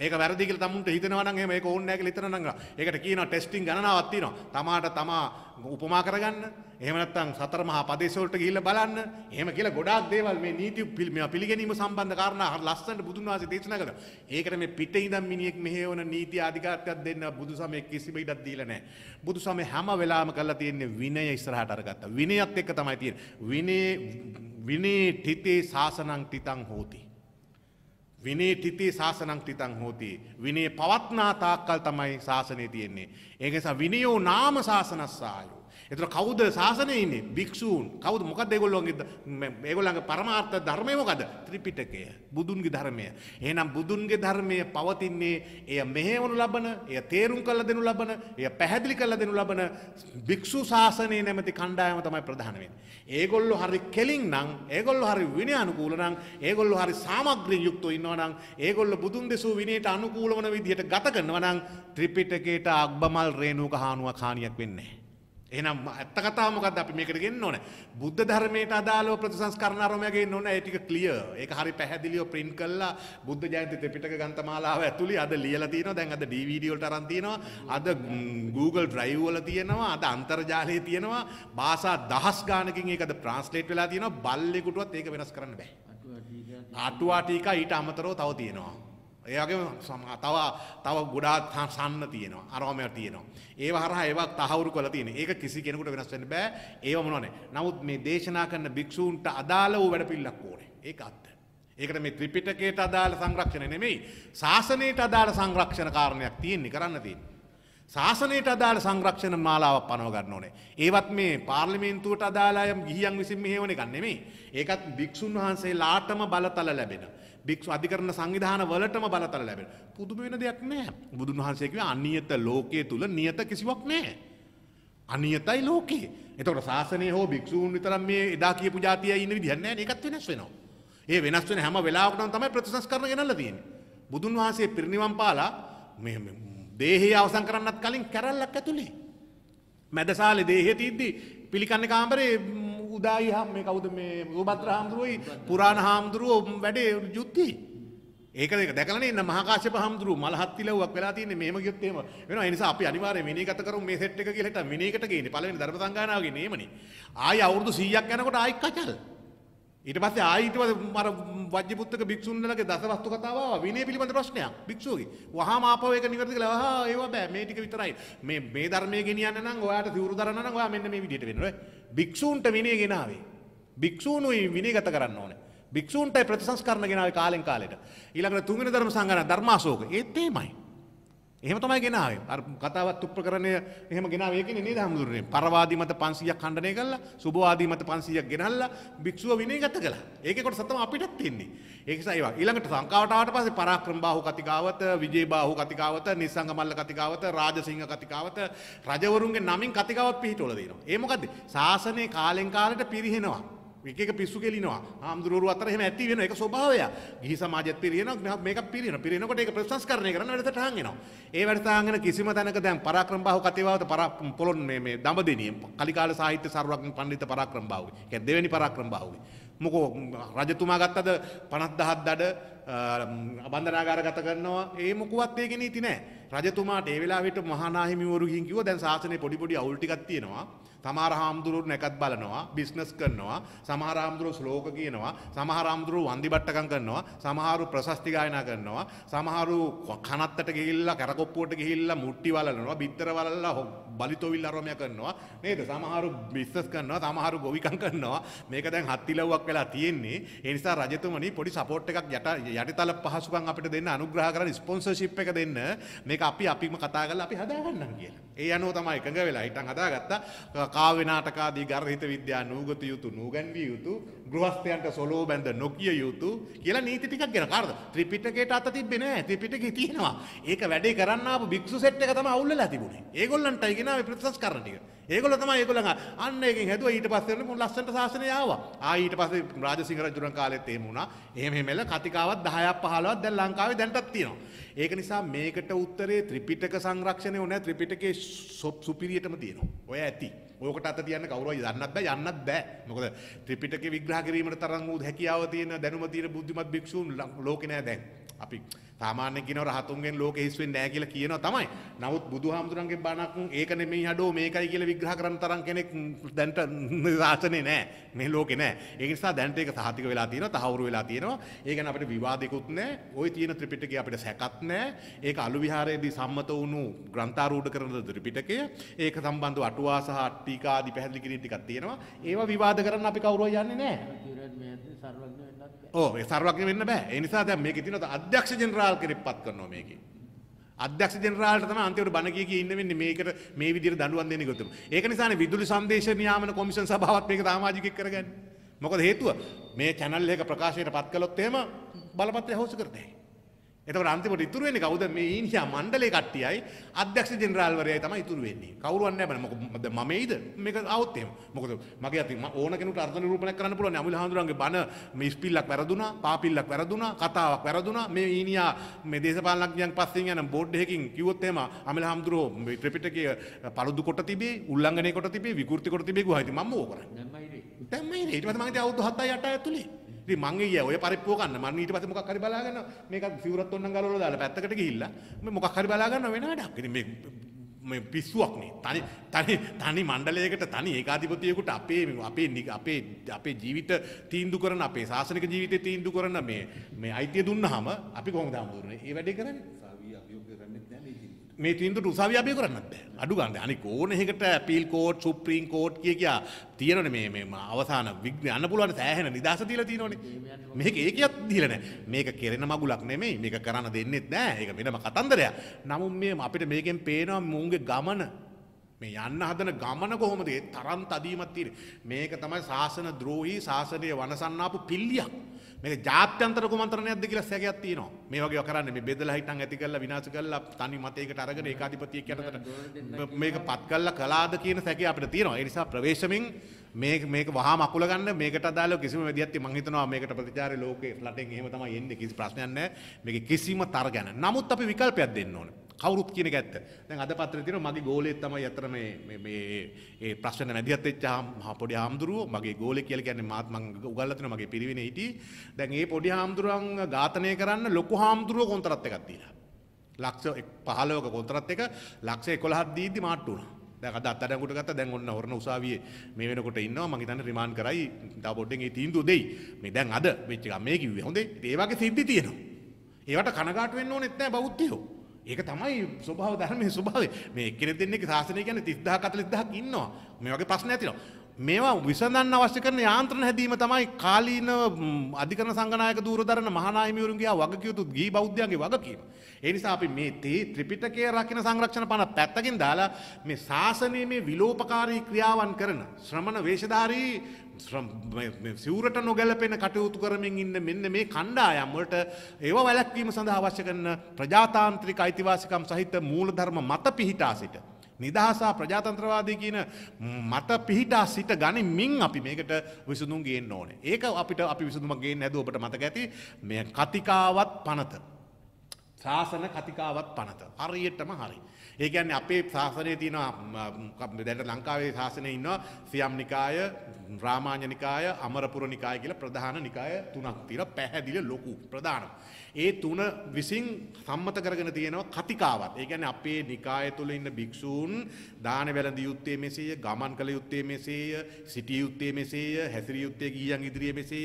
ඒක වැරදි කියලා තමුන්ට හිතෙනවා නම් එහෙම ඒක ඕනේ නැහැ කියලා හිතන නම් ඒකට කියනවා ටෙස්ටිං ගණනාවක් තියෙනවා. තමාට තමා උපමා කරගන්න. එහෙම නැත්නම් සතර මහා පදේශ වලට ගිහිල්ලා බලන්න. එහෙම කියලා ගොඩාක් දේවල් මේ නීති මේවා පිළිගැනීම සම්බන්ධ කාරණා හරි ලස්සනට බුදුන් වහන්සේ දේශනා කළා. ඒකට මේ පිටේ ඉඳන් මිනිහෙක් මෙහෙවන නීති ආධිකාරියක් දෙන්න බුදු සමය කිසිම ඉඩක් දීලා නැහැ. බුදු සමය හැම වෙලාවෙම කරලා තියෙන්නේ විනය ඉස්සරහට අරගත්තා. විනයත් එක්ක තමයි තියෙන්නේ. විනේ විනේ තිතේ සාසනං තිතං හෝති. විනේ තිතේ ශාසනං තිතං හෝති. විනේ පවත්නා තාක්කල් තමයි ශාසනය තියෙන්නේ. ඒක නිසා විනයෝ නාම ශාසනස්සායෝ. එතකොට කවුද ශාසනයේ ඉන්නේ? භික්ෂූන්. කවුද මොකද ඒගොල්ලෝගේ මේගොල්ලන්ගේ පරමාර්ථ ධර්මය මොකද? ත්‍රිපිටකය. බුදුන්ගේ ධර්මය. එහෙනම් බුදුන්ගේ ධර්මය පවතින්නේ එය මෙහෙවනු ලබන, එය තේරුම් කරලා දෙනු ලබන, එය පැහැදිලි කරලා දෙනු ලබන භික්ෂු ශාසනයේ නැමැති කණ්ඩායම තමයි ප්‍රධාන වෙන්නේ. ඒගොල්ලෝ හරි කෙලින් නම්, ඒගොල්ලෝ හරි විනය අනුකූල නම්, ඒගොල්ලෝ හරි සාමග්‍රීන් යුක්තව ඉන්නවා නම්, ඒගොල්ලෝ බුදුන් දෙසූ විනයට අනුකූල වන විදිහට ගත කරනවා නම් ත්‍රිපිටකයට අග්බමල් රේණුක හානුවක් හානියක් වෙන්නේ නැහැ. එනම් ඇත්ත කතාමකද අපි මේකට ගෙන්න්න ඕන බුද්ධ ධර්මයට අදාලෝ ප්‍රතිසංස්කරණාරමයගේ නොන ඒටික කලිය ඒ හරි පැහැදිලියෝ පින් කල්ලා බුද්ධ ජයන්ත තෙපිට ගන්තමාලාව ඇතුළි අද ලියල තියෙන දැන් අද ඩීවීඩියෝට අරන්තියනවා අද Google ්‍රයිවල තියෙනවා අද අන්තර්ජාලය තියෙනවා බාසා දහස් ගානකින් ඒකද ප්‍රන්ස්ලේට් වෙලා තියෙන බල්ලෙකුටුවත් ඒක වෙනස් කරන්න බෑ අටුවාටික ඊට අමතරෝ තව තියෙනවා ඒගේ තව තව ගොඩාත් සන්න තියනවා අරෝමය තියනවා ඒ හරහ ඒවා තහවුරු කල තියෙන ඒ කිසි කෙනෙකුට වෙනස් වන්න බෑ ඒ මොනොනේ නමුත් මේ දේශනා කරන්න භික්ෂූන්ට අදාල වූ වැඩ පිල්ලක් ඕනේ ඒ අත්ත ඒකට මේ ත්‍රිපිටකයට අදාළ සංරක්ෂණ නෙමෙයි ශාසනයට අදාළ සංරක්ෂණ කාරණයක් තියෙන්නේ කරන්න තියන්නේ ශාසනයට අදාළ සංරක්ෂණ මාලාවක් පනවගන්න ඕනේ. ඒවත් මේ පාර්ලිමේන්තුවට අදාළ අය ගිහියන් විසින් මෙහෙවන එකක් නෙමෙයි. ඒකත් භික්ෂුන් වහන්සේලාටම බලතල ලැබෙන. භික්ෂු අධිකරණ සංවිධාන වලටම බලතල ලැබෙන. පුදුම වෙන දෙයක් නැහැ. බුදුන් වහන්සේ කිව්වේ අනියත ලෝකයේ තුල නියත කිසිවක් නැහැ. අනියතයි ලෝකේ. එතකොට ශාසනය හෝ භික්ෂූන් විතරක් මේ එදා කියපු જાතියයි ඉන්න විදිහක් නැහැ. ඒකත් වෙනස් වෙනවා. ඒ වෙනස් වෙන හැම වෙලාවකටම තමයි ප්‍රතිසංස්කරණ ගෙනල්ලා තියෙන්නේ. බුදුන් වහන්සේ පිරිනිවන් පාලා මේ දේහය අවසන් කරන්නත් කලින් කැරල්ලක් ඇතුළේ. මැදසාලේ දේහය තියද්දි පිළිකන්න කාමරේ උදායි හම් මේ කවුද මේ රූපත්‍ර හාමුදුරුවයි පුරාණ හාමුදුරුවෝ වැඩේ යුද්ධි. ඒක දෙක දැකලා ඉන්න මහකාශ්‍යප හාමුදුරුවෝ මලහත් තිලව්වක් වෙලා තියෙන්නේ මෙහෙම ගියොත් එහෙම වෙනවා. ඒ නිසා අපි අනිවාර්යයෙන් විනීගත කරමු මේ සෙට් එක කියලා හිටන් විනීගකට ගේන්නේ. පළවෙනි ධර්ම සංගායනාවගේ නේමනේ. ආයි අවුරුදු 100ක් යනකොට ආයි කචල්. ඊට පස්සේ ආයිට අර වජ්ජපුත්තක භික්ෂුන්ලගේ දසවස්තු කතාව ආවා විනය පිළිබඳ ප්‍රශ්නයක් භික්ෂුවගේ. වහාම ආපහු ඒක නිවැරදි කළා. ආ ඒවා බෑ මේ ටික විතරයි. මේ මේ ධර්මයේ ගෙනියන්න නම් ඔයාට සිවුරු දරන්න නම් ඔයා මෙන්න මේ විදිහට වෙන්න ඕනේ. භික්ෂූන්ට විනය ගෙනාවේ. භික්ෂූනුයි විනයගත කරන්න ඕනේ. භික්ෂූන්ටයි ප්‍රතිසංස්කරණ ගෙනාවේ කාලෙන් කාලෙට. ඊළඟට තුන්වෙනි ධර්ම සංගායනා ධර්මාශෝක. ඒත් එයිමයි. එහම තමයි ගෙනාවේ කතාවත් තුප්‍ර කරණය එහම ගෙනාවයක නි හමුදුරේ පරවාදීමත පන්සියක් කණ්ඩනය කල්ල සුබවාදීමත පන්සියක් ගෙනල්ල භික්ෂුව විනය ගත කලා ඒකොට සතම අපිටත් තින්නේ ඒකසයිවා ඊළඟට සංකාවටට පස පරාක්‍රම් බාහු කතිකාවත විජේ බාහු කතිකාවත නිසංගමල්ල කතිකාවත රාජසිංහ කතිකාවත රජවරුන්ගේ නමින් කතිකාවත් පිහිටොලදීනවා ඒමකද ශාසනය කාලෙන් කාලට පිරිහෙනවා එක පිස්සු කෙලිනවා හාමුදුරුවරු අතර එහෙම ඇති වෙන එක ස්වභාවය. ගිහි සමාජෙත් පිරිනවනවා මේක පිරිනවනවා. පිරිනකොට ඒක ප්‍රතිසංස්කරණය කරන වැඩසටහන් එනවා. ඒ වැඩසටහන් කිසිම තැනක දැන් පරාක්‍රම බාහුව කතිවාවත පොළොන් මේ මේ දඹදෙණිය කලිකාල සාහිත්‍ය සර්වඥ පඬිත පරාක්‍රම බාහුවේ. ඒ කියන්නේ දෙවෙනි පරාක්‍රම බාහුවේ. මොකෝ රජතුමා ගත්තද 50000 දඩ බන්ධනාගාර ගත කරනවා. ඒ මොකුවත් ඒකේ නීති නැහැ. රජතුමාට ඒ වෙලාවට මහානාහිමිවරු ගිහින් කිව්වා දැන් ශාසනයේ පොඩි පොඩි අවුල් ටිකක් තියෙනවා. සමහර හාමුදුරුවෝ නැකත් බලනවා බිස්නස් කරනවා සමහර හාමුදුරුවෝ ශ්ලෝක කියනවා සමහර හාමුදුරුවෝ වන්දිබට්ටකම් කරනවා සමහරු ප්‍රශස්ති ගායනා කරනවා සමහරු කනත්තට ගිහිල්ලා කරකොප්පුවට ගිහිල්ලා මුට්ටි වලනවා බිත්තර වලලා බලිතොවිල් අරෝමය කරනවා නේද සමහරු බිස්නස් කරනවා සමහරු ගොවිකම් කරනවා මේක දැන් හත්තිලව්වක් වෙලා තියෙන්නේ ඒ නිසා රජතුමනි පොඩි සපෝට් එකක් යට යටිතල පහසුකම් අපිට දෙන්න අනුග්‍රහ කරලා ස්පොන්සර්ෂිප් එක දෙන්න මේක අපි අපිම කතා කරලා අපි හදාගන්නම් කියලා ඒ අනුව තමයි එකඟ වෙලා හිටන් හදාගත්තා කාව්‍ය නාටකාදී ගර්හිත විද්‍යා නූගත යුතු නූගන්විය යුතු ගෘහස්ථයන්ට සොලෝ බැඳ නොකිය යුතු කියලා නීති ටිකක් ගැන කාටද ත්‍රිපිටකයට අත තිබ්බේ නෑ ත්‍රිපිටකේ තියෙනවා ඒක වැඩේ කරන්න ආපු භික්ෂු සෙට් එක තමයි අවුල්ලලා තිබුණේ ඒගොල්ලන්ටයි ගෙනාවේ ප්‍රතිසංස්කරණ ටික ඒගොල්ල තමයි ඒගොල්ලන් අන්න එකෙන් හැදුවා ඊට පස්සේ මොන ලස්සනට සාසනය ආවා. ආ ඊට පස්සේ රාජසිංහ රජුරන් කාලෙත් එහෙම වුණා. එහෙම එහෙම එල කතිකාවක් 10ක් 15ක් දැන් ලංකාවේ දැනටත් තියෙනවා. ඒක නිසා මේකට උත්තරේ ත්‍රිපිටක සංරක්ෂණය ඕනේ ත්‍රිපිටකයේ සුපිරියටම තියෙනවා. ඔය ඇති. ඕකට අත තියන්න කවුරුවයි දන්නත් බෑ යන්නත් බෑ. මොකද ත්‍රිපිටකේ විග්‍රහ කිරීමට තරම් උ හැකියාව තියෙන දැනුම තියෙන බුද්ධිමත් භික්ෂූන් ලෝකේ නෑ දැන්. අපි සාමාන්‍ය කියනවා රහතුන්ගෙන් ලෝකෙ හිස් වෙන්නේ නැහැ කියලා කියනවා තමයි. නමුත් බුදුහාමුදුරන්ගේ බණක් ඒක නෙමෙයි හඩෝ මේකයි කියලා විග්‍රහ කරන්න තරම් කෙනෙක් දැන්ට ශාසනේ නැහැ. මේ ලෝකේ නැහැ. ඒක නිසා දැන්ට ඒක සාහිතික වෙලා තියෙනවා, තහවුරු වෙලා තියෙනවා. ඒ ගැන අපිට විවාදිකුත් නැහැ. ওই තියෙන ත්‍රිපිටකය අපිට සැකත් නැහැ. ඒක අලු විහාරයේදී සම්මත වුණු ග්‍රන්ථාරූඪ කරන ත්‍රිපිටකය. ඒක සම්බන්ධව අටුවා සහ අට්ටීකාදී පැහැදිලි කිරීම් ටිකක් තියෙනවා. ඒවා විවාද කරන්න අපි කවුරු හරි යන්නේ නැහැ. සර්වඥ ඕ සරලක්ම වෙන්න බෑ ඒ නිසා දැන් මේකේ තියෙනවා අධ්‍යක්ෂ ජෙනරාල් කෙනෙක් පත් කරනවා මේකේ අධ්‍යක්ෂ ජෙනරාල්ට තමයි අන්තිමට බණ කිය කී ඉන්න වෙන්නේ මේකට මේ විදිහට දඬුවම් දෙන්නේ ගොතම ඒක නිසානේ විදුලි සංදේශ නියාමන කොමිෂන් සභාවත් මේක සමාජිකෙක් කරගන්නේ මොකද හේතුව මේ channel එක ප්‍රකාශයට පත් කළොත් එහෙම බලපත්‍රය හොස් කරතේ එතකොට අන්තිමට ඉතුරු වෙන්නේ කවුද මේ ඊනියා මණ්ඩලයේ කට්ටියයි අධ්‍යක්ෂ ජෙනරාල්වරයයි තමයි ඉතුරු වෙන්නේ. කවුරුවත් නැහැ බලන්න. මොකද මම එයිද? මේක આવොත් එහෙම. මොකද මගේ අතින් ඕන කෙනෙකුට අර්ථ නිරූපණයක් කරන්න පුළුවන්. අමුල හඳුරන්ගේ බණ මේ ස්පිල්ලක් වැරදුනා, පාපිල්ලක් වැරදුනා, කතාවක් වැරදුනා. මේ ඊනියා මේ දේශපාලනඥයන් පස්සෙන් යන බෝඩ් එකකින් කිව්වොත් එහෙම අමුල හඳුරෝ මේ ත්‍රිපිටකයේ පළුදු කොට තිබේ, උල්ලංඝනය කොට තිබේ, විකෘති කොට තිබේ ගුවයි. මම ඕක කරන්නේ. දැම්මයි නේ. දැම්මයි නේ. ඊට පස්සේ මම ඉතින් අවුරුදු 7යි 8යි ඇතුලේ ඉතින් මං ගිය ඔය පරිප්පුව කන්න මම ඊට පස්සේ මොකක් හරි බලාගෙන මේක සිවුරත් ඔන්නම් ගලවලා දාලා පැත්තකට ගිහිල්ලා මේ මොකක් හරි බලා ගන්න වෙන වැඩක්. ඉතින් මේ මේ පිස්සුවක් නේ. තනි තනි තනි මණ්ඩලයකට තනි ඒකාධිපතියෙකුට අපේ අපේ අපේ අපේ ජීවිත තීන්දුව කරන අපේ සාසනික ජීවිතේ තීන්දුව කරන මේ මේ අයිතිය දුන්නාම අපි කොහොමද හමුදුරන්නේ? මේ වැඩේ කරන්නේ මේ තීන්දුවට උසාවිය අබේ කරන්නත් බෑ. අඩු ගන්න. අනික ඕන එකකට අපීල් කෝට්, සුප්‍රීම කෝට් කිය කියා තියෙනනේ මේ මේ අවසාන විඥාන්න පුළුවන් සෑහෙන නිදහස දීලා තියෙනෝනේ. මේක ඒකියත් දීලා නැහැ. මේක කෙරෙන මගුලක් නෙමෙයි. මේක කරන්න දෙන්නෙත් නෑ. ඒක වෙනම කතන්දරයක්. නමුත් මේ අපිට මේකෙන් පේනවා මුංගේ ගමන මේ යන්න හදන ගමන කොහොමද? ඒ තරම් තදීමක් තියෙන. මේක තමයි සාසන ද්‍රෝහි සාසනය වනසන්නාපු පිල්ලියක්. මේ ජාත්‍යන්තර කුමන්ත්‍රණයක්ද කියලා සැකයක් තියෙනවා. මේ වගේ කරන්නේ මේ බෙදලා හිටන් ඇති කරලා විනාශ කරලා තනි මතයකට අරගෙන ඒකාධිපතියෙක් යටතට මේක පත් කරලා කළාද කියන සැකය අපිට තියෙනවා. ඒ නිසා ප්‍රවේශමින් මේ මේක වහාම අකුල ගන්න මේකට අදාළව කිසිම විදියක් මම හිතනවා මේකට ප්‍රතිචාරය ලෝකේ රටෙන් එහෙම තමයි එන්නේ කිසි ප්‍රශ්නයක් නැහැ. මේක කිසිම තරගයක් නැහැ. නමුත් අපි විකල්පයක් දෙන්න ඕනේ. කවරුත් කියන ඇත්ත දැන් අද පත්‍ර තියෙන මගේ ගෝලෙත් තමයි අතර මේ මේ ඒ ප්‍රශ්න මැදිහත් වෙච්ච මහ පොඩි හාමුදුරුවෝ මගේ ගෝලෙ කියලා කියන්නේ මාත් මං උගල්ලා තිනවා මගේ පිරිවිනේ හිටි දැන් මේ පොඩි හාමුදුරුවන් ඝාතනය කරන්න ලොකු හාමුදුරුවෝ කොන්තරත් එකක් දීලා ලක්ෂ 15ක කොන්තරත් එක ලක්ෂ 11ක් දීද්දි මාට්ටු වුණා දැන් අද අත්අඩංගුවට ගත්තා දැන් ඔන්න හොරණ උසාවියේ මේ වෙනකොට ඉන්නවා මම හිතන්නේ රිමාන්ඩ් කරයි තව පොඩ්ඩෙන් ඒ තීන්දුව දෙයි මේ දැන් අද වෙච්ච එක මේ කිව්වේ හොඳේ ඒ වගේ සිද්ධි තියෙනවා ඒවට කනගාටු වෙන්න ඕනෙත් නැහැ බෞද්ධයෝ ඒක තමයි ස්වභාව ධර්මයේ ස්වභාවය. මේ එක්කෙනෙක් දෙන්නෙක් සාසනය කියන්නේ 30000 40000ක් ඉන්නවා. මේ වගේ ප්‍රශ්න ඇතිනවා. මේවා විසඳන්න අවශ්‍ය කරන යාන්ත්‍රණ හැදීම තමයි කාලීන අධිකරණ සංගනායක දූරදරන මහානාහිමිවරුන්ගේ වගකියුතු ගී බෞද්ධයන්ගේ වගකීම. ඒ නිසා අපි මේ තේ ත්‍රිපිටකයේ රකින්න සංරක්ෂණ පන පැත්තකින් දාලා මේ ශාසනයේ මේ විලෝපකාරී ක්‍රියාවන් කරන ශ්‍රමණ වේශධාරී සිවරට නොගැලපෙන කටයුතු කරමින් ඉන්න මෙන්න මේ කණ්ඩායම්වලට ඒව වැලැක්වීම සඳහා අවශ්‍ය කරන ප්‍රජාතාන්ත්‍රික අයිතිවාසිකම් සහිත මූලධර්ම මත පිහිටා සිට. නිදහසා ප්‍රජාතන්ත්‍රවාදී කියන මත පිහිටා සිට ගනිමින් අපි මේකට විසඳුම් ගේන්න ඕනේ. ඒක අපිට අපි විසඳුමක් ගේන්න නැදුව ඔබට මතක ඇති මේ කතිකාවත් පනත ශාසන කතිකාවත් පනත. හරියටම හරි. ඒ කියන්නේ අපේ ශාසනයේ තියෙන දැන් ලංකාවේ ශාසනයේ ඉන්නවා සියම් නිකාය, රාමාඤ්ඤ නිකාය, අමරපුර නිකාය කියලා ප්‍රධාන නිකාය තුනක් තියෙනවා. පැහැදිලි ලොකු ප්‍රධාන. ඒ තුන විසින් සම්මත කරගෙන තියෙනවා කතිකාවත්. ඒ කියන්නේ අපේ නිකාය තුල ඉන්න භික්ෂූන් දාන වැළඳ යුත්තේ මෙසේය, ගමන් කළ යුත්තේ මෙසේය, සිටිය යුත්තේ මෙසේය, හැසිරිය යුත්තේ ගියන් ඉදිරියේ මෙසේය,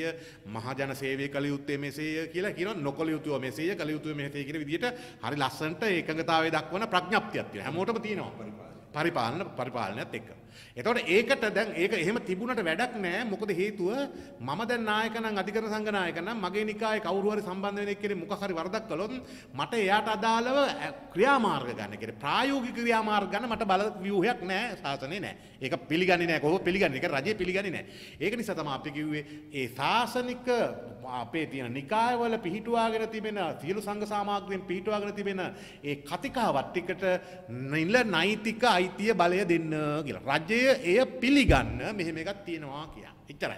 මහජන සේවය කළ යුත්තේ මෙසේය කියලා කියනවා. නොකළ යුතුව මෙසේය, කළ යුතුව මෙසේය කියලා විදිහට හරි ලස්සනට ඒකඟතාවය දක්වන ප්‍රඥප්තියක් තියෙනවා. හැමෝටම තියෙනවා. පරිපාලන පරිපාලනයත් එක්ක. එතකොට ඒකට දැන් ඒක එහෙම තිබුණට වැඩක් නෑ මොකද හේතුව මම දැන් නායක නම් අධිකරණ සංඝ නායක නම් මගේ නිකායේ කවුරු හරි සම්බන්ධ වෙන එක්කෙනෙක් මොකක් හරි වරදක් කළොත් මට එයාට අදාළව ක්‍රියාමාර්ග ගන්න කියන්නේ ප්‍රායෝගික ක්‍රියාමාර්ග ගන්න මට බල ව්‍යුහයක් නෑ ශාසනේ නෑ. ඒක පිළිගන්නේ නෑ කොහොම පිළිගන්නේ? ඒක රජේ පිළිගන්නේ නෑ. ඒක නිසා තමයි අපි කිව්වේ ඒ ශාසනික අපේ තියෙන නිකායවල පිහිටුවාගෙන තිබෙන සියලු සංඝ සමාගමෙන් පිහිටුවාගෙන තිබෙන ඒ කතිකාවත් ටිකට නිල නෛතික අයිතිය බලය දෙන්න කියලා. රාජ්‍යය එය පිළිගන්න මෙහෙම එකක් තියෙනවා කියා. එච්චරයි.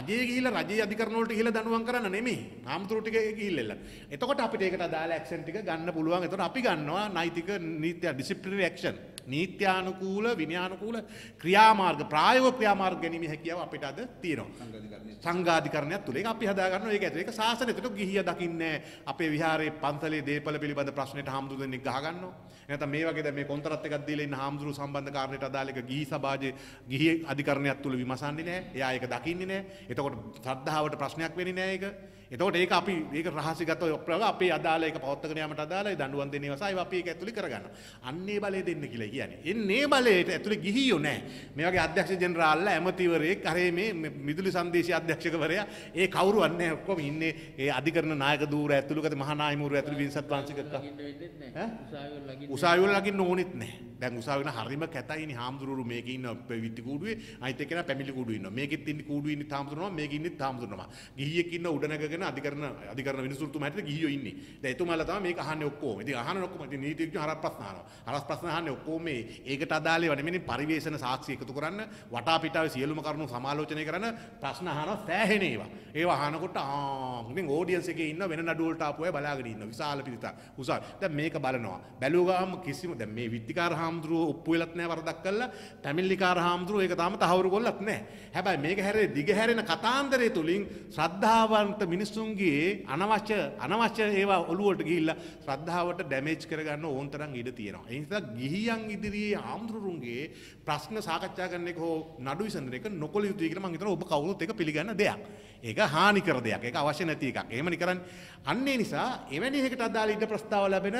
රජයේ ගිහිල්ලා රජයේ අධිකරණ වලට ගිහිල්ලා දඬුවම් කරන්න නෙමෙයි. හාමුදුරු ටික ගිහිල්ලා. එතකොට අපිට ඒකට අදාළ ඇක්ෂන් ටික ගන්න පුළුවන්. එතකොට අපි ගන්නවා නෛතික නීත්‍ය ඩිසිප්ලිනරි ඇක්ෂන්. නීත්‍යානුකූල විනයානුකූල ක්‍රියාමාර්ග ප්‍රායෝගික ක්‍රියාමාර්ග ගැනීම හැකියාව අපිට අද තියෙනවා. සංඝාධිකරණය තුළ ඒක අපි හදා ගන්නවා ඒක ඇතුළේ. ඒක සාසනය තුළ ගිහිය දකින්නේ අපේ විහාරයේ පන්සලේ දේපල පිළිබඳ ප්‍රශ්නෙට හාමුදුරු දෙන්නෙක් ගහ ගන්නවා. නැත්නම් මේ වගේ දැන් මේ කොන්තරත් එකක් දීලා ඉන්න හාමුදුරු සම්බන්ධ කාරණයට අදාළ එක ගිහි සභාවේ ගිහි අධිකරණයක් තුළ විමසන්නේ නැහැ. එයා ඒක දකින්නේ නැහැ. එතකොට ශ්‍රද්ධාවට ප්‍රශ්නයක් වෙන්නේ නෑ ඒක. එතකොට ඒක අපි ඒක රහසිගත ඔප්‍රව අපේ අදාළ ඒක පවත්කරන යාමට අදාළයි දඬුවම් දෙන ඒවා සායි අපි ඒක ඇතුලේ කරගන්නවා. අන්න ඒ බලය දෙන්න කියලා කියන්නේ. එන්නේ බලයට ඇතුලේ ගිහියෝ නැහැ. මේ වගේ අධ්‍යක්ෂ ජෙනරාල්ලා ඇමතිවරයෙක් හරේ මේ මිදුලි සංදේශීය අධ්‍යක්ෂකවරයා ඒ කවුරුවත් නැහැ ඔක්කොම ඉන්නේ ඒ අධිකරණ නායක දූර ඇතුළේකද මහානායමුරු ඇතුළේ වින්සත් වංශිකක. ඈ උසාවිය වල ලගින්න ඕනෙත් නැහැ. දැන් උසාවිය වල හරිම කැතයිනේ හාමුදුරුවෝ මේකේ ඉන්න විත්ති කූඩුවේ අනිත් එක්කෙනා පැමිලි කූඩුවේ ඉන්නවා. මේකෙත් ඉන්නේ කූඩුවේ ඉන්නේ හාමුදුරුවෝ මේකේ ඉන්නේ හාමුදුරුවෝ. ගිහියෙක් ඉන්න උඩනගගෙන කරන අධිකරණ අධිකරණ විනිසුරුතු මහත්තයෝ ගිහියෝ ඉන්නේ. දැන් එතුමාලා තමයි මේක අහන්නේ ඔක්කොම. ඉතින් අහන ඔක්කොම ඉතින් නීතිඥයෝ හරස් ප්‍රශ්න අහනවා. හරස් ප්‍රශ්න අහන්නේ ඔක්කොම මේ ඒකට අදාළ ඒවා නෙමෙයි පරිවේෂණ සාක්ෂි එකතු කරන්න වටා පිටාවේ සියලුම කරුණු සමාලෝචනය කරන ප්‍රශ්න අහනවා සෑහෙන ඒවා. ඒවා අහනකොට ආ ඉතින් ඕඩියන්ස් එකේ ඉන්න වෙන නඩුව වලට ආපු අය බලාගෙන ඉන්න විශාල පිරිසක්. උසාවි. දැන් මේක බලනවා. බැලුව ගාම කිසිම දැන් මේ විත්තිකාර හාමුදුරුවෝ ඔප්පු වෙලත් නැහැ වරදක් කළා. පැමිණිලිකාර හාමුදුරුවෝ ඒක තාම තහවුරු කරලත් නැහැ. හැබැයි මේක හැරේ දිග හැරෙන කතාන්දරය තුලින් ශ්‍රද්ධාවන්ත මිනිස් මිනිස්සුන්ගේ අනවශ්‍ය අනවශ්‍ය ඒවා ඔළුවට ගිහිල්ලා ශ්‍රද්ධාවට ඩැමේජ් කරගන්න ඕන තරම් ඉඩ තියෙනවා. ඒ නිසා ගිහියන් ඉදිරියේ ආම්ද්‍රුරුන්ගේ ප්‍රශ්න සාකච්ඡා කරන එක හෝ නඩු විසඳන එක නොකළ යුතුයි කියලා මම හිතනවා ඔබ කවුරුත් ඒක පිළිගන්න දෙයක්. ඒක හානිකර දෙයක්. ඒක අවශ්‍ය නැති එකක්. එහෙමනි කරන්නේ. අන්න ඒ නිසා එවැනි එකකට අදාළ ඉඩ ප්‍රස්තාව ලැබෙන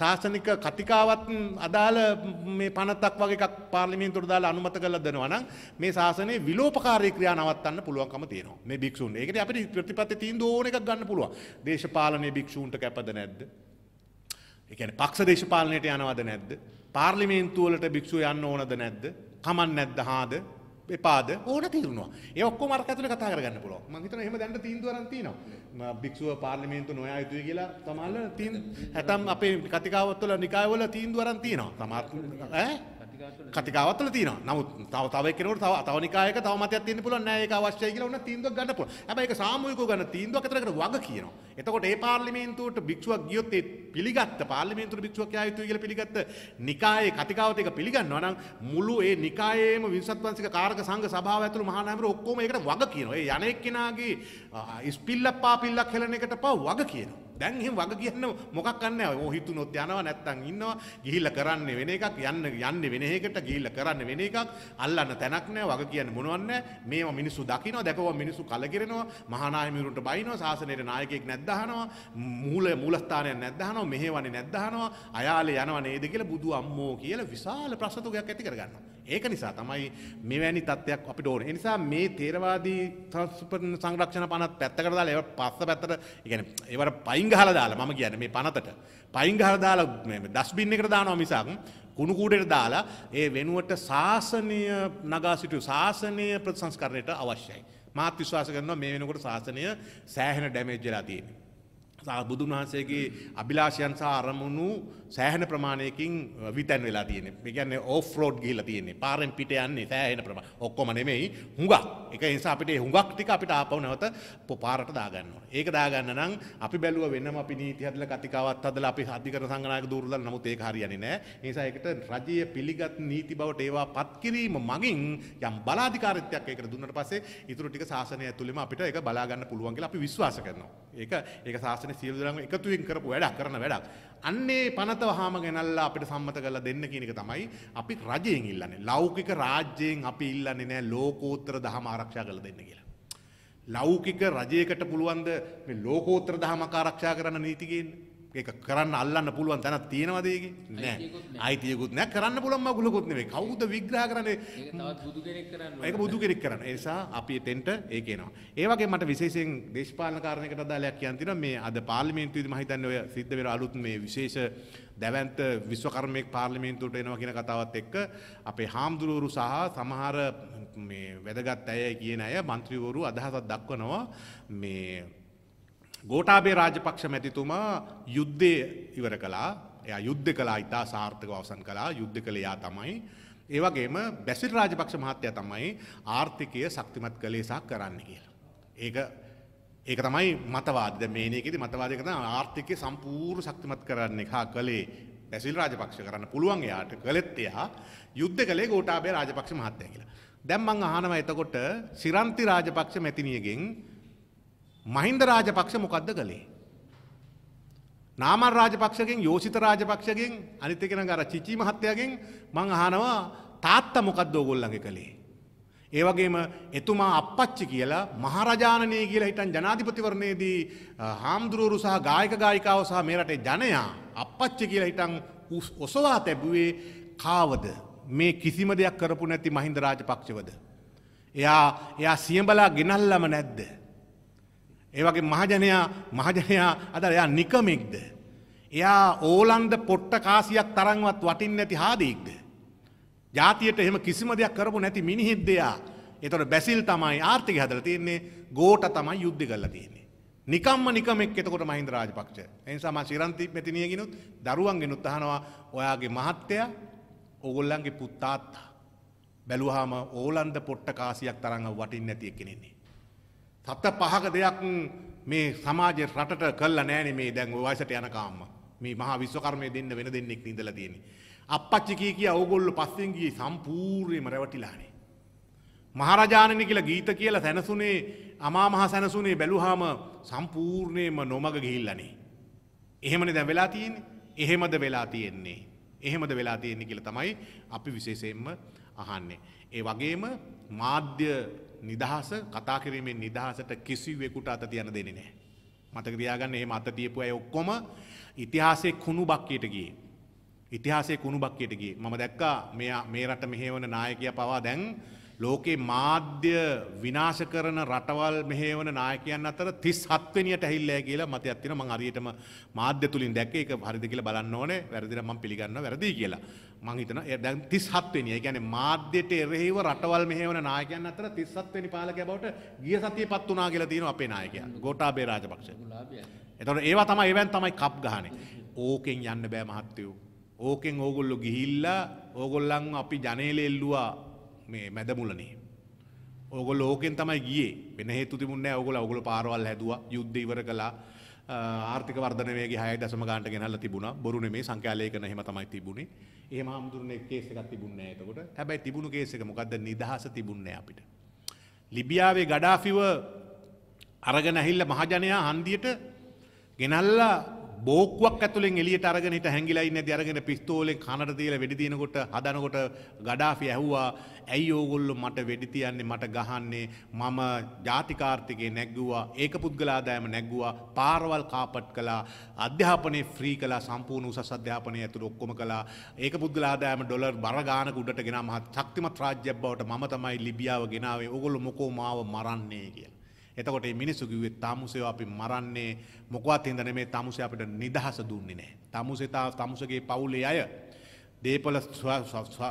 සාසනික කතිකාවත් අදාළ මේ පනතක් වගේ එකක් පාර්ලිමේන්තුවට දාලා අනුමත කරලා දෙනවා නම් මේ සාසනයේ විලෝපකාරී ක්‍රියා නවත්තන්න පුළුවන්කම තියෙනවා. මේ භික්ෂුන්. ඒකට අපිට ප්‍රතිපත්ති තීන්දුව ඕන එකක් ගන්න පුළුවන්. දේශපාලනයේ භික්ෂුන්ට කැපද නැද්ද? ඒ කියන්නේ පක්ෂ දේශපාලනයට යනවද නැද්ද? පාර්ලිමේන්තුවලට භික්ෂුව යන්න ඕනද නැද්ද? කමන් නැද්ද හාද? එපාද ඕන තිරුණවා ඒ ඔක්කොම අර ඇතුලේ කතා කරගන්න පුළුවන් මම හිතනවා එහෙම දැන් තීන්දුවරන් තියෙනවා භික්ෂුව පාර්ලිමේන්තු නොයා යුතුයි කියලා තමයිල තීන් හැතම් අපේ කතිකාවත්වල නිකායවල තීන්දුවරන් තියෙනවා තමා ඈ කතිකාවත්වල තියෙනවා. නමුත් තව තව කෙනෙකුට තව තව නිකායක තව මතයක් තියෙන්න පුළුවන් නෑ ඒක අවශ්‍යයි කියලා ඔන්න තීන්දුවක් ගන්න පුළුවන්. හැබැයි ඒක සාමූහිකව ගන්න තීන්දුවක් අතරකට වග කියනවා. එතකොට ඒ පාර්ලිමේන්තුවට භික්ෂුවක් ගියොත් ඒ පිළිගත්ත පාර්ලිමේන්තුවට භික්ෂුවක් යා යුතුයි කියලා පිළිගත්ත නිකායේ කතිකාවත් ඒක පිළිගන්නවා නම් මුළු ඒ නිකායේම විංශත් වංශික කාරක සංඝ සභාව ඇතුළු මහා නාමර ඔක්කොම ඒකට වග කියනවා. ඒ යන්නේ කෙනාගේ ඉස්පිල්ලක් පාපිල්ලක් හෙලන එකට පව වග කියනවා. දැන් එහෙම වග කියන්න මොකක් ගන්න ඕ හිතුනොත් යනවා නැත්තම් ඉන්නවා ගිහිල්ලා කරන්නේ වෙන එකක් යන්න යන්නේ වෙන එකකට ගිහිල්ලා කරන්නේ වෙන එකක් අල්ලන්න තැනක් නැහැ වග කියන්න මොනවත් නැහැ මේවා මිනිස්සු දකිනවා දැකවා මිනිස්සු කලකිරෙනවා මහානායමිරුන්ට බයිනවා සාසනයේ නායකයෙක් නැද්දහනවා මූල මූලස්ථානයක් නැද්දහනවා මෙහෙවන්නේ නැද්දහනවා අයාලේ යනවා නේද කියලා බුදු අම්මෝ කියලා විශාල ප්‍රශ්න තුගයක් ඇති කරගන්නවා ඒක නිසා තමයි මෙවැනි තත්ත්වයක් අපිට ඕනේ. ඒ නිසා මේ තේරවාදී සංරක්ෂණ පනත් පැත්තකට දාලා ඒව පස්ස පැත්තට, ඒ කියන්නේ ඒවට පයින් ගහලා දාලා මම කියන්නේ මේ පනතට පයින් ගහලා දාලා මේ ඩස්බින් එකට දානවා මිසක් කුණු කූඩේට දාලා ඒ වෙනුවට සාසනීය නගා සිටු සාසනීය ප්‍රතිසංස්කරණයට අවශ්‍යයි. මාත් විශ්වාස කරනවා මේ වෙනකොට සාසනය සෑහෙන ඩැමේජ් වෙලා තියෙනවා. බුදුන් වහන්සේගේ අභිලාෂයන් සහ අරමුණු සෑහෙන ප්‍රමාණයකින් විතැන් වෙලා තියෙන්නේ. මේ කියන්නේ ඕෆ් රෝඩ් ගිහිල්ලා තියෙන්නේ. පාරෙන් පිට යන්නේ සෑහෙන ප්‍රමාණය. ඔක්කොම නෙමෙයි හුඟක්. ඒක නිසා අපිට මේ හුඟක් ටික අපිට ආපහු නැවත පාරට දාගන්න ඕනේ. ඒක දාගන්න නම් අපි බැලුව වෙනම අපි නීති හදලා කතිකාවත් හදලා අපි අධිකරණ සංගණායක දూరు දාලා නමුත් ඒක හරියන්නේ නැහැ. ඒ නිසා ඒකට රජයේ පිළිගත් නීති බවට ඒවා පත් කිරීම මගින් යම් බලාධිකාරීත්වයක් ඒකට දුන්නට පස්සේ ඊටු ටික සාසනය ඇතුළෙම අපිට ඒක බලා ගන්න පුළුවන් කියලා අපි විශ්වාස කරනවා. ඒක ඒක සාසනය ශාසන සියලු දෙනාම එකතුවෙන් කරපු වැඩක් කරන වැඩක්. අන්නේ පනත වහාම ගෙනල්ලා අපිට සම්මත කරලා දෙන්න කියන එක තමයි අපි රජයෙන් ඉල්ලන්නේ. ලෞකික රාජ්‍යයෙන් අපි ඉල්ලන්නේ නෑ ලෝකෝත්තර ධර්ම ආරක්ෂා කරලා දෙන්න කියලා. ලෞකික රජයකට පුළුවන්ද මේ ලෝකෝත්තර ධර්ම ආරක්ෂා කරන්න නීති ගේන්නේ? ඒක කරන්න අල්ලන්න පුළුවන් තැනක් තියෙනවද ඒකේ නෑ අයිතියකුත් නෑ කරන්න පුළුවන් මගුලකුත් නෙවෙයි කවුද විග්‍රහ කරන්නේ ඒක බුදු කෙනෙක් කරන්නේ ඒක බුදු කෙනෙක් කරන්නේ ඒ නිසා අපි එතෙන්ට ඒක එනවා ඒ වගේ මට විශේෂයෙන් දේශපාලන කාරණයකට අදාළයක් කියන්න තියෙනවා මේ අද පාර්ලිමේන්තුවේදී මම හිතන්නේ ඔය සිද්ධ වෙන අලුත් මේ විශේෂ දැවන්ත විශ්වකර්මයෙක් පාර්ලිමේන්තුවට එනවා කියන කතාවත් එක්ක අපේ හාමුදුරුවරු සහ සමහර මේ වැදගත් අය කියන අය മന്ത്രിවරු අදහසක් දක්වනවා මේ ගෝටාබේ රාජපක්ෂ මැතිතුමා යුද්ධය ඉවර කලා එය යුද්ධ කලා ඉතා සාර්ථක අවසන් කලා යුද්ධ කළයා තමයි. ඒවගේම බැසිල් රාජපක්ෂ මහත්තය තමයි ආර්ථිකය සක්තිමත් කළේසාක් කරන්න කියලා. ඒක ඒක තමයි මතවාද මේනයකෙද මතවාදකන ආර්ථිකය සම්පූර් සක්තිමත් කරන්නේ හා කළේ පැසිල් රාජපක්ෂ කරන්න පුළුවන් එයාට කළෙත්තයා යුද්ධ කළේ ගෝටාබේ රාජපක්ෂ මහත්තය කියලා. දැම්මං අහනව එතකොට සිරන්ති රාජපක්ෂ මැතිනියගෙන් මහින්ද රාජපක්ෂ මොකක්ද කළේ. නාමල් රාජපක්ෂකින් යෝසිත රාජපක්ෂකින් අනිතකෙන ගර චිචී මහත්තයගෙන් මං අහනවා තාත්ත මොකක්ද ඕගොල්ලඟ කළේ. ඒවගේම එතුමා අපපච්චි කියලා මහරජාණනය කියලා හිටන් ජනාධිපතිවරණයේදී හාමුදුරුවරු සහ ගායක ගායිකාව සහ මේරටේ ජනයා අපපච්චි කියලා හිටන් ඔසවා තැබුවේ කාවද මේ කිසිම දෙයක් කරපු නැති මහින්ද රාජපක්ෂවද. එයා එයා සියඹලා ගෙනල්ලම නැද්ද. ඒවගේ මහජනයා මහජනයා අද එයා නිකමෙක්ද. එයා ඕලන්ද පොට්ට කාසියක් තරංවත් වටින් නැති හාදීක්ද. ජාතියට එහෙම කිසිම දෙයක් කරපු නැති මිනිහිද්දයා එතොට බැසිල් තමයි ආර්ථික හදල තියන්නේ ගෝට තමයි යුද්ධ කල්ල තියන්නේ. නිකම්ම නිකමෙක් එතකොට මහින්ද රාජපක්ෂ. එනිසාම ශිරන්ති මැතිනියගෙනුත් දරුවන්ගෙන උත්තහනවා ඔයාගේ මහත්තය ඔගොල්ලන්ගේ පුත්තාත්තා. බැලුහාම ඕලන්ද පොට්ට කාසියක් තරඟ වටින් නැතිය කෙනෙන්නේ. සත පහක දෙයක් මේ සමාජ රටට කල්ල නෑන මේ දැන් වයසට යනකාම්ම මේ මහා විශ්වකර්මය දෙන්න වෙන දෙන්නෙක් ඉඳල තියෙනෙ. අපපච්චිකී කිය ඔවගොල්ල පස්සෙන්ගේ සම්පූර්යම රැවටිලානේ. මහරජාණනි කියලා ගීත කියලා සැනසුනේ අමා මහ සැනසුනේ බැලුහාම සම්පූර්ණයම නොමග ගිහිල්ලනේ. එහෙමනේ දැන් වෙලා තියෙන්නේ. එහෙමද වෙලා තියෙන්නේ. එහෙමද වෙලා තියෙන්නේ කියලා තමයි අපි විශේෂයෙන්ම අහන්නේ. ඒ වගේම මාධ්‍ය නිදහස කතා කිරීමෙන් නිදහසට කිසිවෙකුට අත තියන දෙන්නේ නෑ. මතක තියාගන්න එහෙම අත තියපු අය ඔක්කොම ඉතිහාසයේ කුණු බක්කයට ගියේ. ඉතිහාසයේ කුණු බක්කයට ගියේ. මම දැක්කා මේ මේ රට මෙහෙවන නායකයා පවා දැන් ලෝකේ මාධ්‍ය විනාශ කරන රටවල් මෙහෙවන නායකයන් අතර 37 වෙනියට ඇහිල්ලා කියලා මතයක් තියෙනවා මම හරියටම මාධ්‍ය තුලින් දැක්කේ ඒක හරිද කියලා බලන්න ඕනේ වැරදිද මම පිළිගන්නවා වැරදි කියලා මම හිතනවා දැන් 37 වෙනි ඒ කියන්නේ මාධ්‍යට එරෙහිව රටවල් මෙහෙවන නායකයන් අතර 37 වෙනි පාලකයා බවට ගිය සතියේපත් වුණා කියලා තියෙනවා අපේ නායකයා ගෝඨාභය රාජපක්ෂ. එතකොට ඒවා තමයි එවන් තමයි කප් ගහන්නේ. ඕකෙන් යන්න බෑ මහත්තයෝ. ඕකෙන් ඕගොල්ලෝ ගිහිල්ලා ඕගොල්ලන් අපි ජනේලෙ එල්ලුවා මේ මැදමුලනේ. ඕගොල්ලෝ ඕකෙන් තමයි ගියේ. වෙන හේතු තිබුණේ නැහැ. ඕගොල්ලෝ ඕගොල්ලෝ පාරවල් හැදුවා, යුද්ධ ඉවර කළා. ආර්ථික වර්ධන වේගය 6.0 ගානට ගෙනල්ලා තිබුණා. බොරු නෙමේ සංඛ්‍යාලේඛන එහෙම තමයි තිබුණේ. එහෙම හාමුදුරනේ කේස් එකක් තිබුණේ නැහැ එතකොට. හැබැයි තිබුණු කේස් එක මොකද්ද? නිදහස තිබුණේ අපිට. ලිබියාවේ ගඩාෆිව අරගෙන ඇහිල්ලා මහජනයා හන්දියට ගෙනල්ලා බෝක්වක් ඇතුළෙන් එලියට අරගෙන හිට හැංගිලා ඉන්නේ අරගෙන පිස්තෝලෙන් කනට තියලා වෙඩි තියනකොට හදනකොට ගඩාෆි ඇහුවා ඇයි ඕගොල්ලෝ මට වෙඩි තියන්නේ මට ගහන්නේ මම ජාතිකාර්ථිකේ නැග්ගුවා ඒක පුද්ගලාදායම නැග්ගුවා පාරවල් කාපට් කළා අධ්‍යාපනයේ ෆ්‍රී කළා සම්පූර්ණ උසස් අධ්‍යාපනය ඇතුළු ඔක්කොම කළා ඒක පුද්ගලාදායම ඩොලර් බර ගානක උඩට ගෙනා මහත් ශක්තිමත් රාජ්‍යයක් බවට මම තමයි ලිබියාව ගෙනාවේ ඕගොල්ලෝ මොකෝ මාව මරන්නේ කියලා එතකොට මිනිස්සු කිව්වේ තමුසේ අපි මරන්නේ මොකවත් හින්දා නෙමේ තමුසේ අපිට නිදහස දුන්නේ නැහැ. තමුසේ තමුසගේ පවුලේ අය දේපල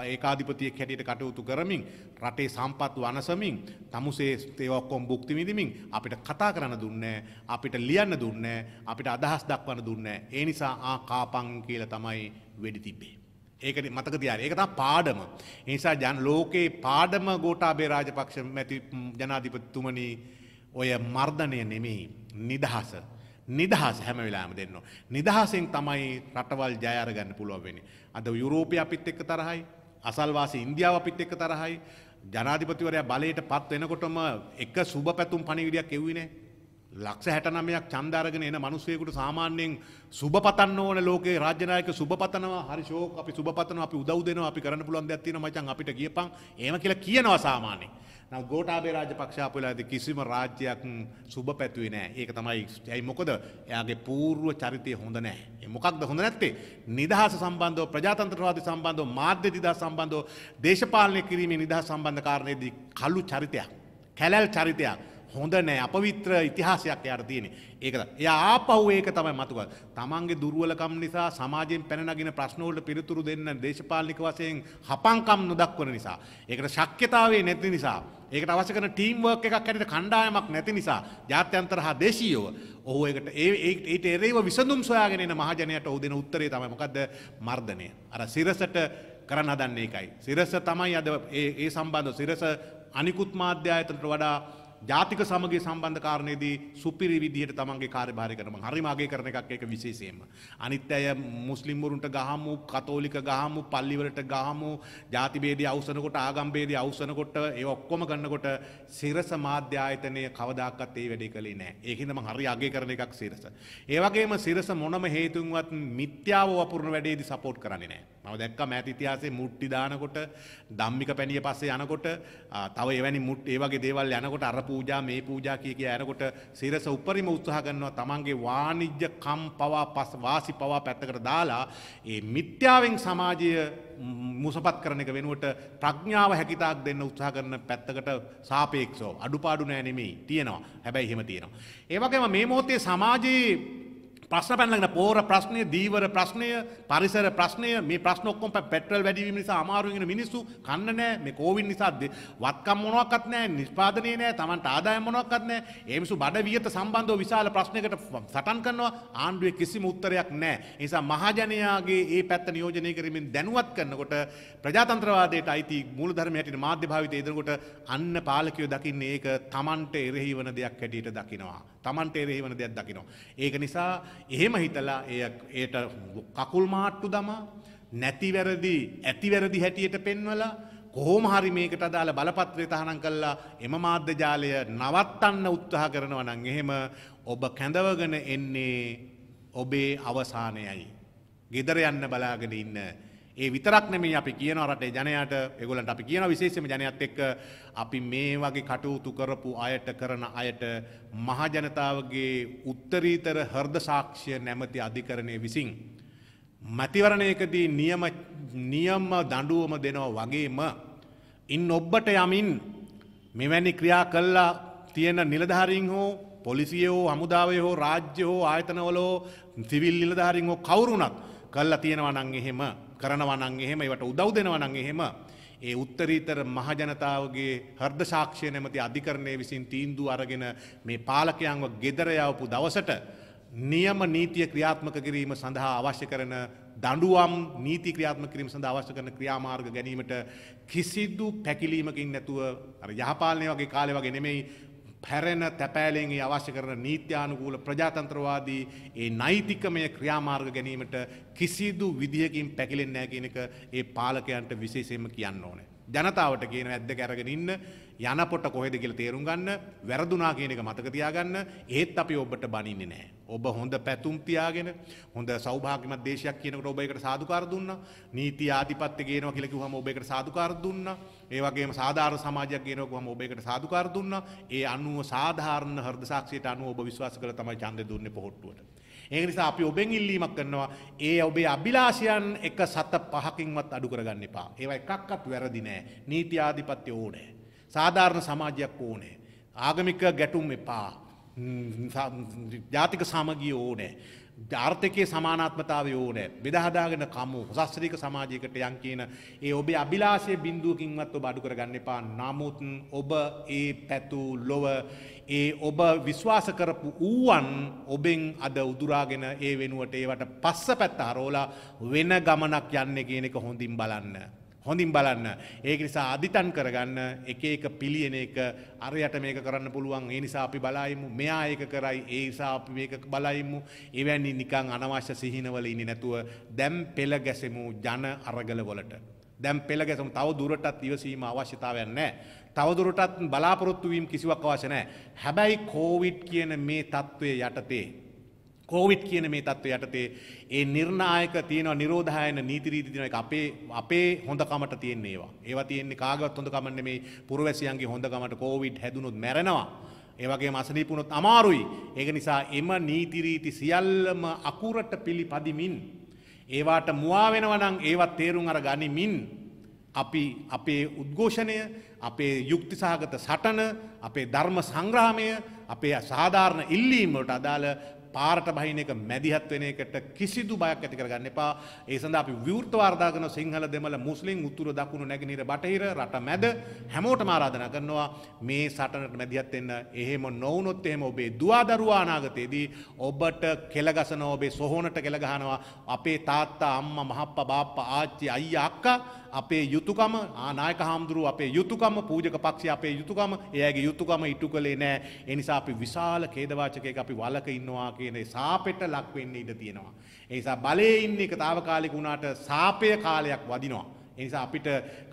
ඒකාධිපතියෙක් හැටියට කටයුතු කරමින් රටේ සම්පත් වනසමින් තමුසේ ඒ ඔක්කොම භුක්ති විඳිමින් අපිට කතා කරන්න දුන්නේ අපිට ලියන්න දුන්නේ අපිට අදහස් දක්වන්න දුන්නේ ඒ නිසා ආ කාපං කියලා තමයි වෙඩි තිබ්බේ. ඒක මතක තියාගන්න. ඒක තමයි පාඩම. ඒ නිසා ජන ලෝකේ පාඩම ගෝඨාභය රාජපක්ෂ මැති ජනාධිපතිතුමනි ඔය මර්ධනය නෙමෙයි නිදහස. නිදහස හැම වෙලාම දෙන්න. නිදහසෙන් තමයි රටවල් ජයරගන්න පුළුවන් වෙන්නේ. අද යුරෝපය අපිත් එක්ක තරහයි, අසල්වාසී ඉන්දියාව අපිත් එක්ක තරහයි, ජනාධිපතිවරයා බලයට පත් වෙනකොටම එක සුබ පැතුම් පණිවිඩයක් එව්වේ නෑ. ලක්ෂ හැටනමයක් චන්දාරගෙන එන මනුස්සයකුට සාමාන්‍යයෙන් සුබපතන්න ඕන ලෝකේ රාජ්‍යනායක සුබපතනවා හරි ෂෝක් අපි සුබපතනවා අපි උදව් දෙනවා අපි කරන්න පුළුවන් දෙයක් තියෙනවා මචං අපිට ගියපන් එහෙම කියලා කියනවා සාමාන්‍යයෙන්. නම් ගෝඨාභය රාජපක්ෂ ආපු වෙලාවේදී කිසිම රාජ්‍යයක් සුබ පැතුවේ නැහැ. ඒක තමයි ඇයි මොකද එයාගේ පූර්ව චරිතය හොඳ නැහැ. ඒ මොකක්ද හොඳ නැත්තේ? නිදහස සම්බන්ධව ප්‍රජාතන්ත්‍රවාදී සම්බන්ධව මාධ්‍ය නිදහස සම්බන්ධව දේශපාලනය කිරීමේ නිදහස සම්බන්ධ කාරණේදී කළු චරිතයක්. කැලල් චරිතයක්. හොඳ නෑ අපවිත්‍ර ඉතිහාසයක් යාට තියෙන. ඒකද. එයා ආපහු ඒක තමයි මතුක. තමන්ගේ දුර්ුවලකම් නිසා සමාජයෙන් පැනනගෙන ප්‍රශ්නෝලට පිළිතුරු දෙන්න දේශපාලික වසයෙන් හපංකම් නොදක්වන නිසා. ඒකට ශක්්‍යතාවේ නැති නිසා. ඒකට අවශ්‍ය කරන ටීම් වර්ක් එකක් හැටියට කණ්ඩායමක් නැති නිසා ජාත්‍යන්තර හා දේශීයව ඔහු ඒකට ඒ ඊට එරෙහිව විසඳුම් සොයාගෙන එන මහජනයට ඔහු දෙන උත්තරේ තමයි මොකද්ද මර්ධනය. අර සිරසට කරන්න හදන්නේ ඒකයි. සිරස තමයි අද ඒ සම්බන්ධව සිරස අනිකුත් මාධ්‍ය ආයතනට වඩා ජාතික සමගගේ සම්බන්ධ කාරණයේදී සුපිරි විදිහට තමන්ගේ කාර්යභාරය කරම හරිමගේ කරන එකක් එක විශේෂයෙන්ම. අනිත් අය මුස්ලිම්වරුන්ට ගහමු කතෝලික ගහමු පල්ලිවලට ගහමු ජාතිබේදී අවසනකොට ආගම්බේදී අවසනකොට ඒ ඔක්කොම ගන්නකොට සිරස මාධ්‍යායතනය කවදක්ත් ඒ වැඩි කලේ නෑ ඒහිදම හරි අගේ කරන එකක් සිරස. ඒවගේම සිරස මොනම හේතුන්වත් මිත්‍යාව වපුරණ වැඩේදි සපෝට් කරන්නේ නෑ. මම දැක්ක මෑත ඉතිහාසයේ මුට්ටි දානකොට ධම්මික පැණිය පස්සේ යනකොට තව එවැනි මුට් ඒ වගේ දේවල් යනකොට අර පූජා මේ පූජා කිය කිය යනකොට සිරස උපරිම උත්සාහ කරනවා තමන්ගේ වාණිජ්‍ය කම් පවා පස් වාසි පවා පැත්තකට දාලා ඒ මිත්‍යාවෙන් සමාජය මුසපත් කරන එක වෙනුවට ප්‍රඥාව හැකිතාක් දෙන්න උත්සාහ කරන පැත්තකට සාපේක්ෂව අඩුපාඩු නෑ නෙමෙයි තියෙනවා හැබැයි එහෙම තියෙනවා ඒ වගේම මේ මොහොතේ සමාජයේ ප්‍රශ්න පැනලගෙන පෝර ප්‍රශ්නය දීවර ප්‍රශ්නය පරිසර ප්‍රශ්නය මේ ප්‍රශ්න ඔක්කොම පෙට්‍රල් වැඩි වීම නිසා අමාරුවෙන් ඉන්න මිනිස්සු කන්න නෑ මේ කෝවිඩ් නිසා වත්කම් මොනවත් නෑ නිෂ්පාදනය නෑ Tamanට ආදායම් මොනවත් නෑ ඒ මිනිස්සු බඩ වියත සම්බන්ධව විශාල ප්‍රශ්නයකට සටන් කරනවා ආණ්ඩුවේ කිසිම උත්තරයක් නෑ ඒ නිසා මහජනයාගේ ඒ පැත්ත නියෝජනය කිරීමෙන් දැනුවත් කරනකොට ප්‍රජාතන්ත්‍රවාදයට අයිති මූලධර්ම යටින මාධ්‍ය භාවිතය එදෙනකොට අන්න පාලකයෝ දකින්නේ ඒක Tamanට එරෙහි වන දෙයක් හැටියට දකිනවා Tamanට එරෙහි වන දෙයක් දකිනවා. ඒක නිසා එහෙම හිතලා ඒට කකුල් මාට්ටු දමා නැතිවැරදි ඇතිවැරදි හැටියට පෙන්වලා කොහොම හරි මේකට අදාළ බලපත්‍රය තහනම් කළා එම මාධ්‍ය ජාලය නවත්තන්න උත්සාහ කරනවා නම් එහෙම ඔබ කැඳවගෙන එන්නේ ඔබේ අවසානයයි. ගෙදර යන්න බලාගෙන ඉන්න ඒ විතරක් නෙමේ අපි කියන රටේ ජනයාට ඒගොල්ලන්ට අපි කියන විශේෂයෙන්ම ජනයාත් එක්ක අපි මේ වගේ කටයුතු කරපු අයට කරන අයට මහජනතාවගේ උත්තරීතර හෘද සාක්ෂිය නැමැති අධිකරණයේ විසින් මැතිවරණයකදී නියම නියම දඬුවම දෙනවා වගේම ඉන් ඔබ්බට යමින් මෙවැනි ක්‍රියා කළා තියෙන නිලධාරීන් හෝ පොලිසිය හෝ හමුදාවේ හෝ රාජ්‍ය හෝ ආයතනවල සිවිල් නිලධාරීන් හෝ කවුරුණත් කළා තියෙනවා නම් එහෙම කරනවනං එහෙම ඒවට උදව් දෙනවනං එහෙම ඒ උත්තරීතර මහජනතාවගේ හර්ද ශාක්ෂය නැමති අධිකරණය විසින් තීන්දු අරගෙන මේ පාලකයන්ව ගෙදරයවපු දවසට නියම නීතිය ක්‍රියාත්මක කිරීම සඳහා අවශ්‍ය කරන දඩුවම් නීති ක්‍රියාත්ම කිරීම සඳහා අවශ්‍ය කරන ක්‍රියාමාර්ග ගැනීමට කිසිදු පැකිලීමකින් නැතුව යහපාලනය වගේ කාලය වගේ නෙමෙයි පැරෙන තැපෑලෙන්ගේ අවශ්‍ය කරන නීත්‍යානුකූල ප්‍රජාතන්ත්‍රවාදී ඒ නෛතිකමය ක්‍රියාමාර්ග ගැනීමට කිසිදු විදිහකින් පැකිලෙන්නේ නැහැ කියන එක ඒ පාලකයන්ට විශේෂයෙන්ම කියන්න ඕනේ. ජනතාවට කියන ඇද්ද කැරගෙන ඉන්න යනකොට කොහෙද කියලා තේරුම් ගන්න වැරදුනා කියන එක මතක තියාගන්න ඒත් අපි ඔබට බනින්නේ නැහැ. ඔබ හොඳ පැතුම් තියාගෙන හොඳ සෞභාග්‍යමත් දේශයක් කියනකොට ඔබ ඒකට සාදුකාර දුන්නා. නීති ආධිපත්‍ය කියනවා කියලා කිව්වම ඔබ ඒකට සාදුකාර දුන්නා. ඒ වගේම සාධාරණ සමාජයක් කියනවා කිව්වම ඔබ ඒකට සාදුකාර දුන්නා. ඒ අනුව සාධාරණ හෘද සාක්ෂියට අනුව ඔබ විශ්වාස කරලා තමයි ඡන්දය දුන්නේ පොහොට්ටුවට. ඒ නිසා අපි ඔබෙන් ඉල්ලීමක් කරනවා ඒ ඔබේ අභිලාෂයන් එක සත පහකින්වත් අඩු කරගන්න එපා. ඒවා එකක්වත් වැරදි නෑ. නීති ආධිපත්‍ය ඕනේ. සාධාරණ සමාජයක් ඕනේ. ආගමික ගැටුම් එපා. ජාතික සමගිය ඕනේ. ආර්ථකයේ සමානාත්මතාවය ඕනේ. බෙදාහදාගෙන කමු සස්ත්‍රීක සමාජයකට යන් කියන ඒ ඔබේ අභිලාෂයේ බිඳුවකින්වත් ඔබ අඩු කරගන්න එපා. නමුත් ඔබ ඒ පැතු ලොව ඒ ඔබ විශ්වාස කරපු ඌවන් ඔබෙන් අද උදුරාගෙන ඒ වෙනුවට ඒවට පස්ස පැත්ත හරෝලා වෙන ගමනක් යන්න කියන එක හොඳින් බලන්න. හොඳින් බලන්න. ඒක නිසා අදිටන් කරගන්න එක එක පිළියෙන එක අරයට මේක කරන්න පුළුවන්. ඒ නිසා අපි බලයිමු. මෙයා ඒක කරයි. ඒ නිසා අපි මේක බලයිමු. එවැනි නිකන් අනවශ්‍ය සිහිනවල ඉන්නේ නැතුව දැන් පෙළ ගැසෙමු ජන අරගල වලට. දැන් පෙළ ගැසෙමු. තව දුරටත් ඉවසීම අවශ්‍යතාවයක් නැහැ. තවදුරටත් බලාපොරොත්තු වීම කිසිවක් අවශ්‍ය නැහැ. හැබැයි කොවිඩ් කියන මේ தત્ත්වය යටතේ කොවිඩ් කියන මේ தত্ত্বය යටතේ ඒ නිර්ණායක තියෙනවා නිරෝධායන නීති රීති තියෙන එක අපේ අපේ හොඳකමට තියෙන ඒවා. ඒවා තියෙන්නේ කාගවත් හොඳකම නෙමෙයි පුරවැසියන්ගේ හොඳකමට කොවිඩ් හැදුනොත් මැරෙනවා. ඒ වගේම අසනීප වුණොත් අමාරුයි. ඒක නිසා එම නීති රීති සියල්ලම අකුරට පිළිපදිමින් ඒවාට මුවා වෙනවා නම් ඒවත් තේරුම් අර ගනිමින් අපි අපේ උද්ඝෝෂණය අපේ යුක්තිසාගත සටන අපේ ධර්ම සංග්‍රාමය අපේ සාධාරණ ඉල්ලීමට අදාළ පාරට බහින එක මැදිහත් වෙන එකට කිසිදු බයක් ඇති කරගන්න එපා. ඒ සඳහා අපි විවෘත වාර්තා කරන සිංහල දෙමළ මුස්ලිම් උතුර දකුණු නැගෙනහිර බටහිර රට මැද හැමෝටම ආරාධනා කරනවා මේ සටනට මැදිහත් වෙන්න. එහෙම නොවුනොත් එහෙම ඔබේ දුවදරුවා අනාගතයේදී ඔබට කෙලගසනවා ඔබේ සොහොනට කෙලගහනවා. අපේ තාත්තා අම්මා මහප්පා බාප්පා ආච්චි අයියා අක්කා අපේ යුතුකම ආනායක හාමුදුරුව අපේ යුතුකම පූජක පක්ෂ අපේ යුතුකම එයාගේ යුතුකම ඉටු කළේ නෑ එනිසා අපි විශාල කේදවාචකයක අපි වලක ඉන්නවා කියන සාපෙට ලක් වෙන්න ඉඩ තියෙනවා. එනිසා බලේ ඉන්න එක తాවකාලික වුණාට සාපය කාලයක් වදිනවා. එනිසා අපිට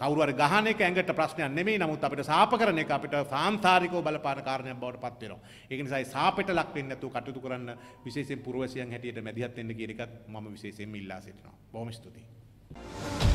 කවුරුහරි ගහන එක ඇඟට ප්‍රශ්නයක් නෙමෙයි නමුත් අපිට සාප කරන එක අපිට සාන්තාරිකව බලපාන කාරණයක් බවට පත් වෙනවා. ඒක නිසා ඒ සාපෙට ලක් වෙන්නේ නැතුව කටයුතු කරන්න විශේෂයෙන් පුරවැසියන් හැටියට මැදිහත් වෙන්න කියන එකත් මම විශේෂයෙන්ම ඉල්ලා සිටිනවා. බොහොම ස්තුතියි.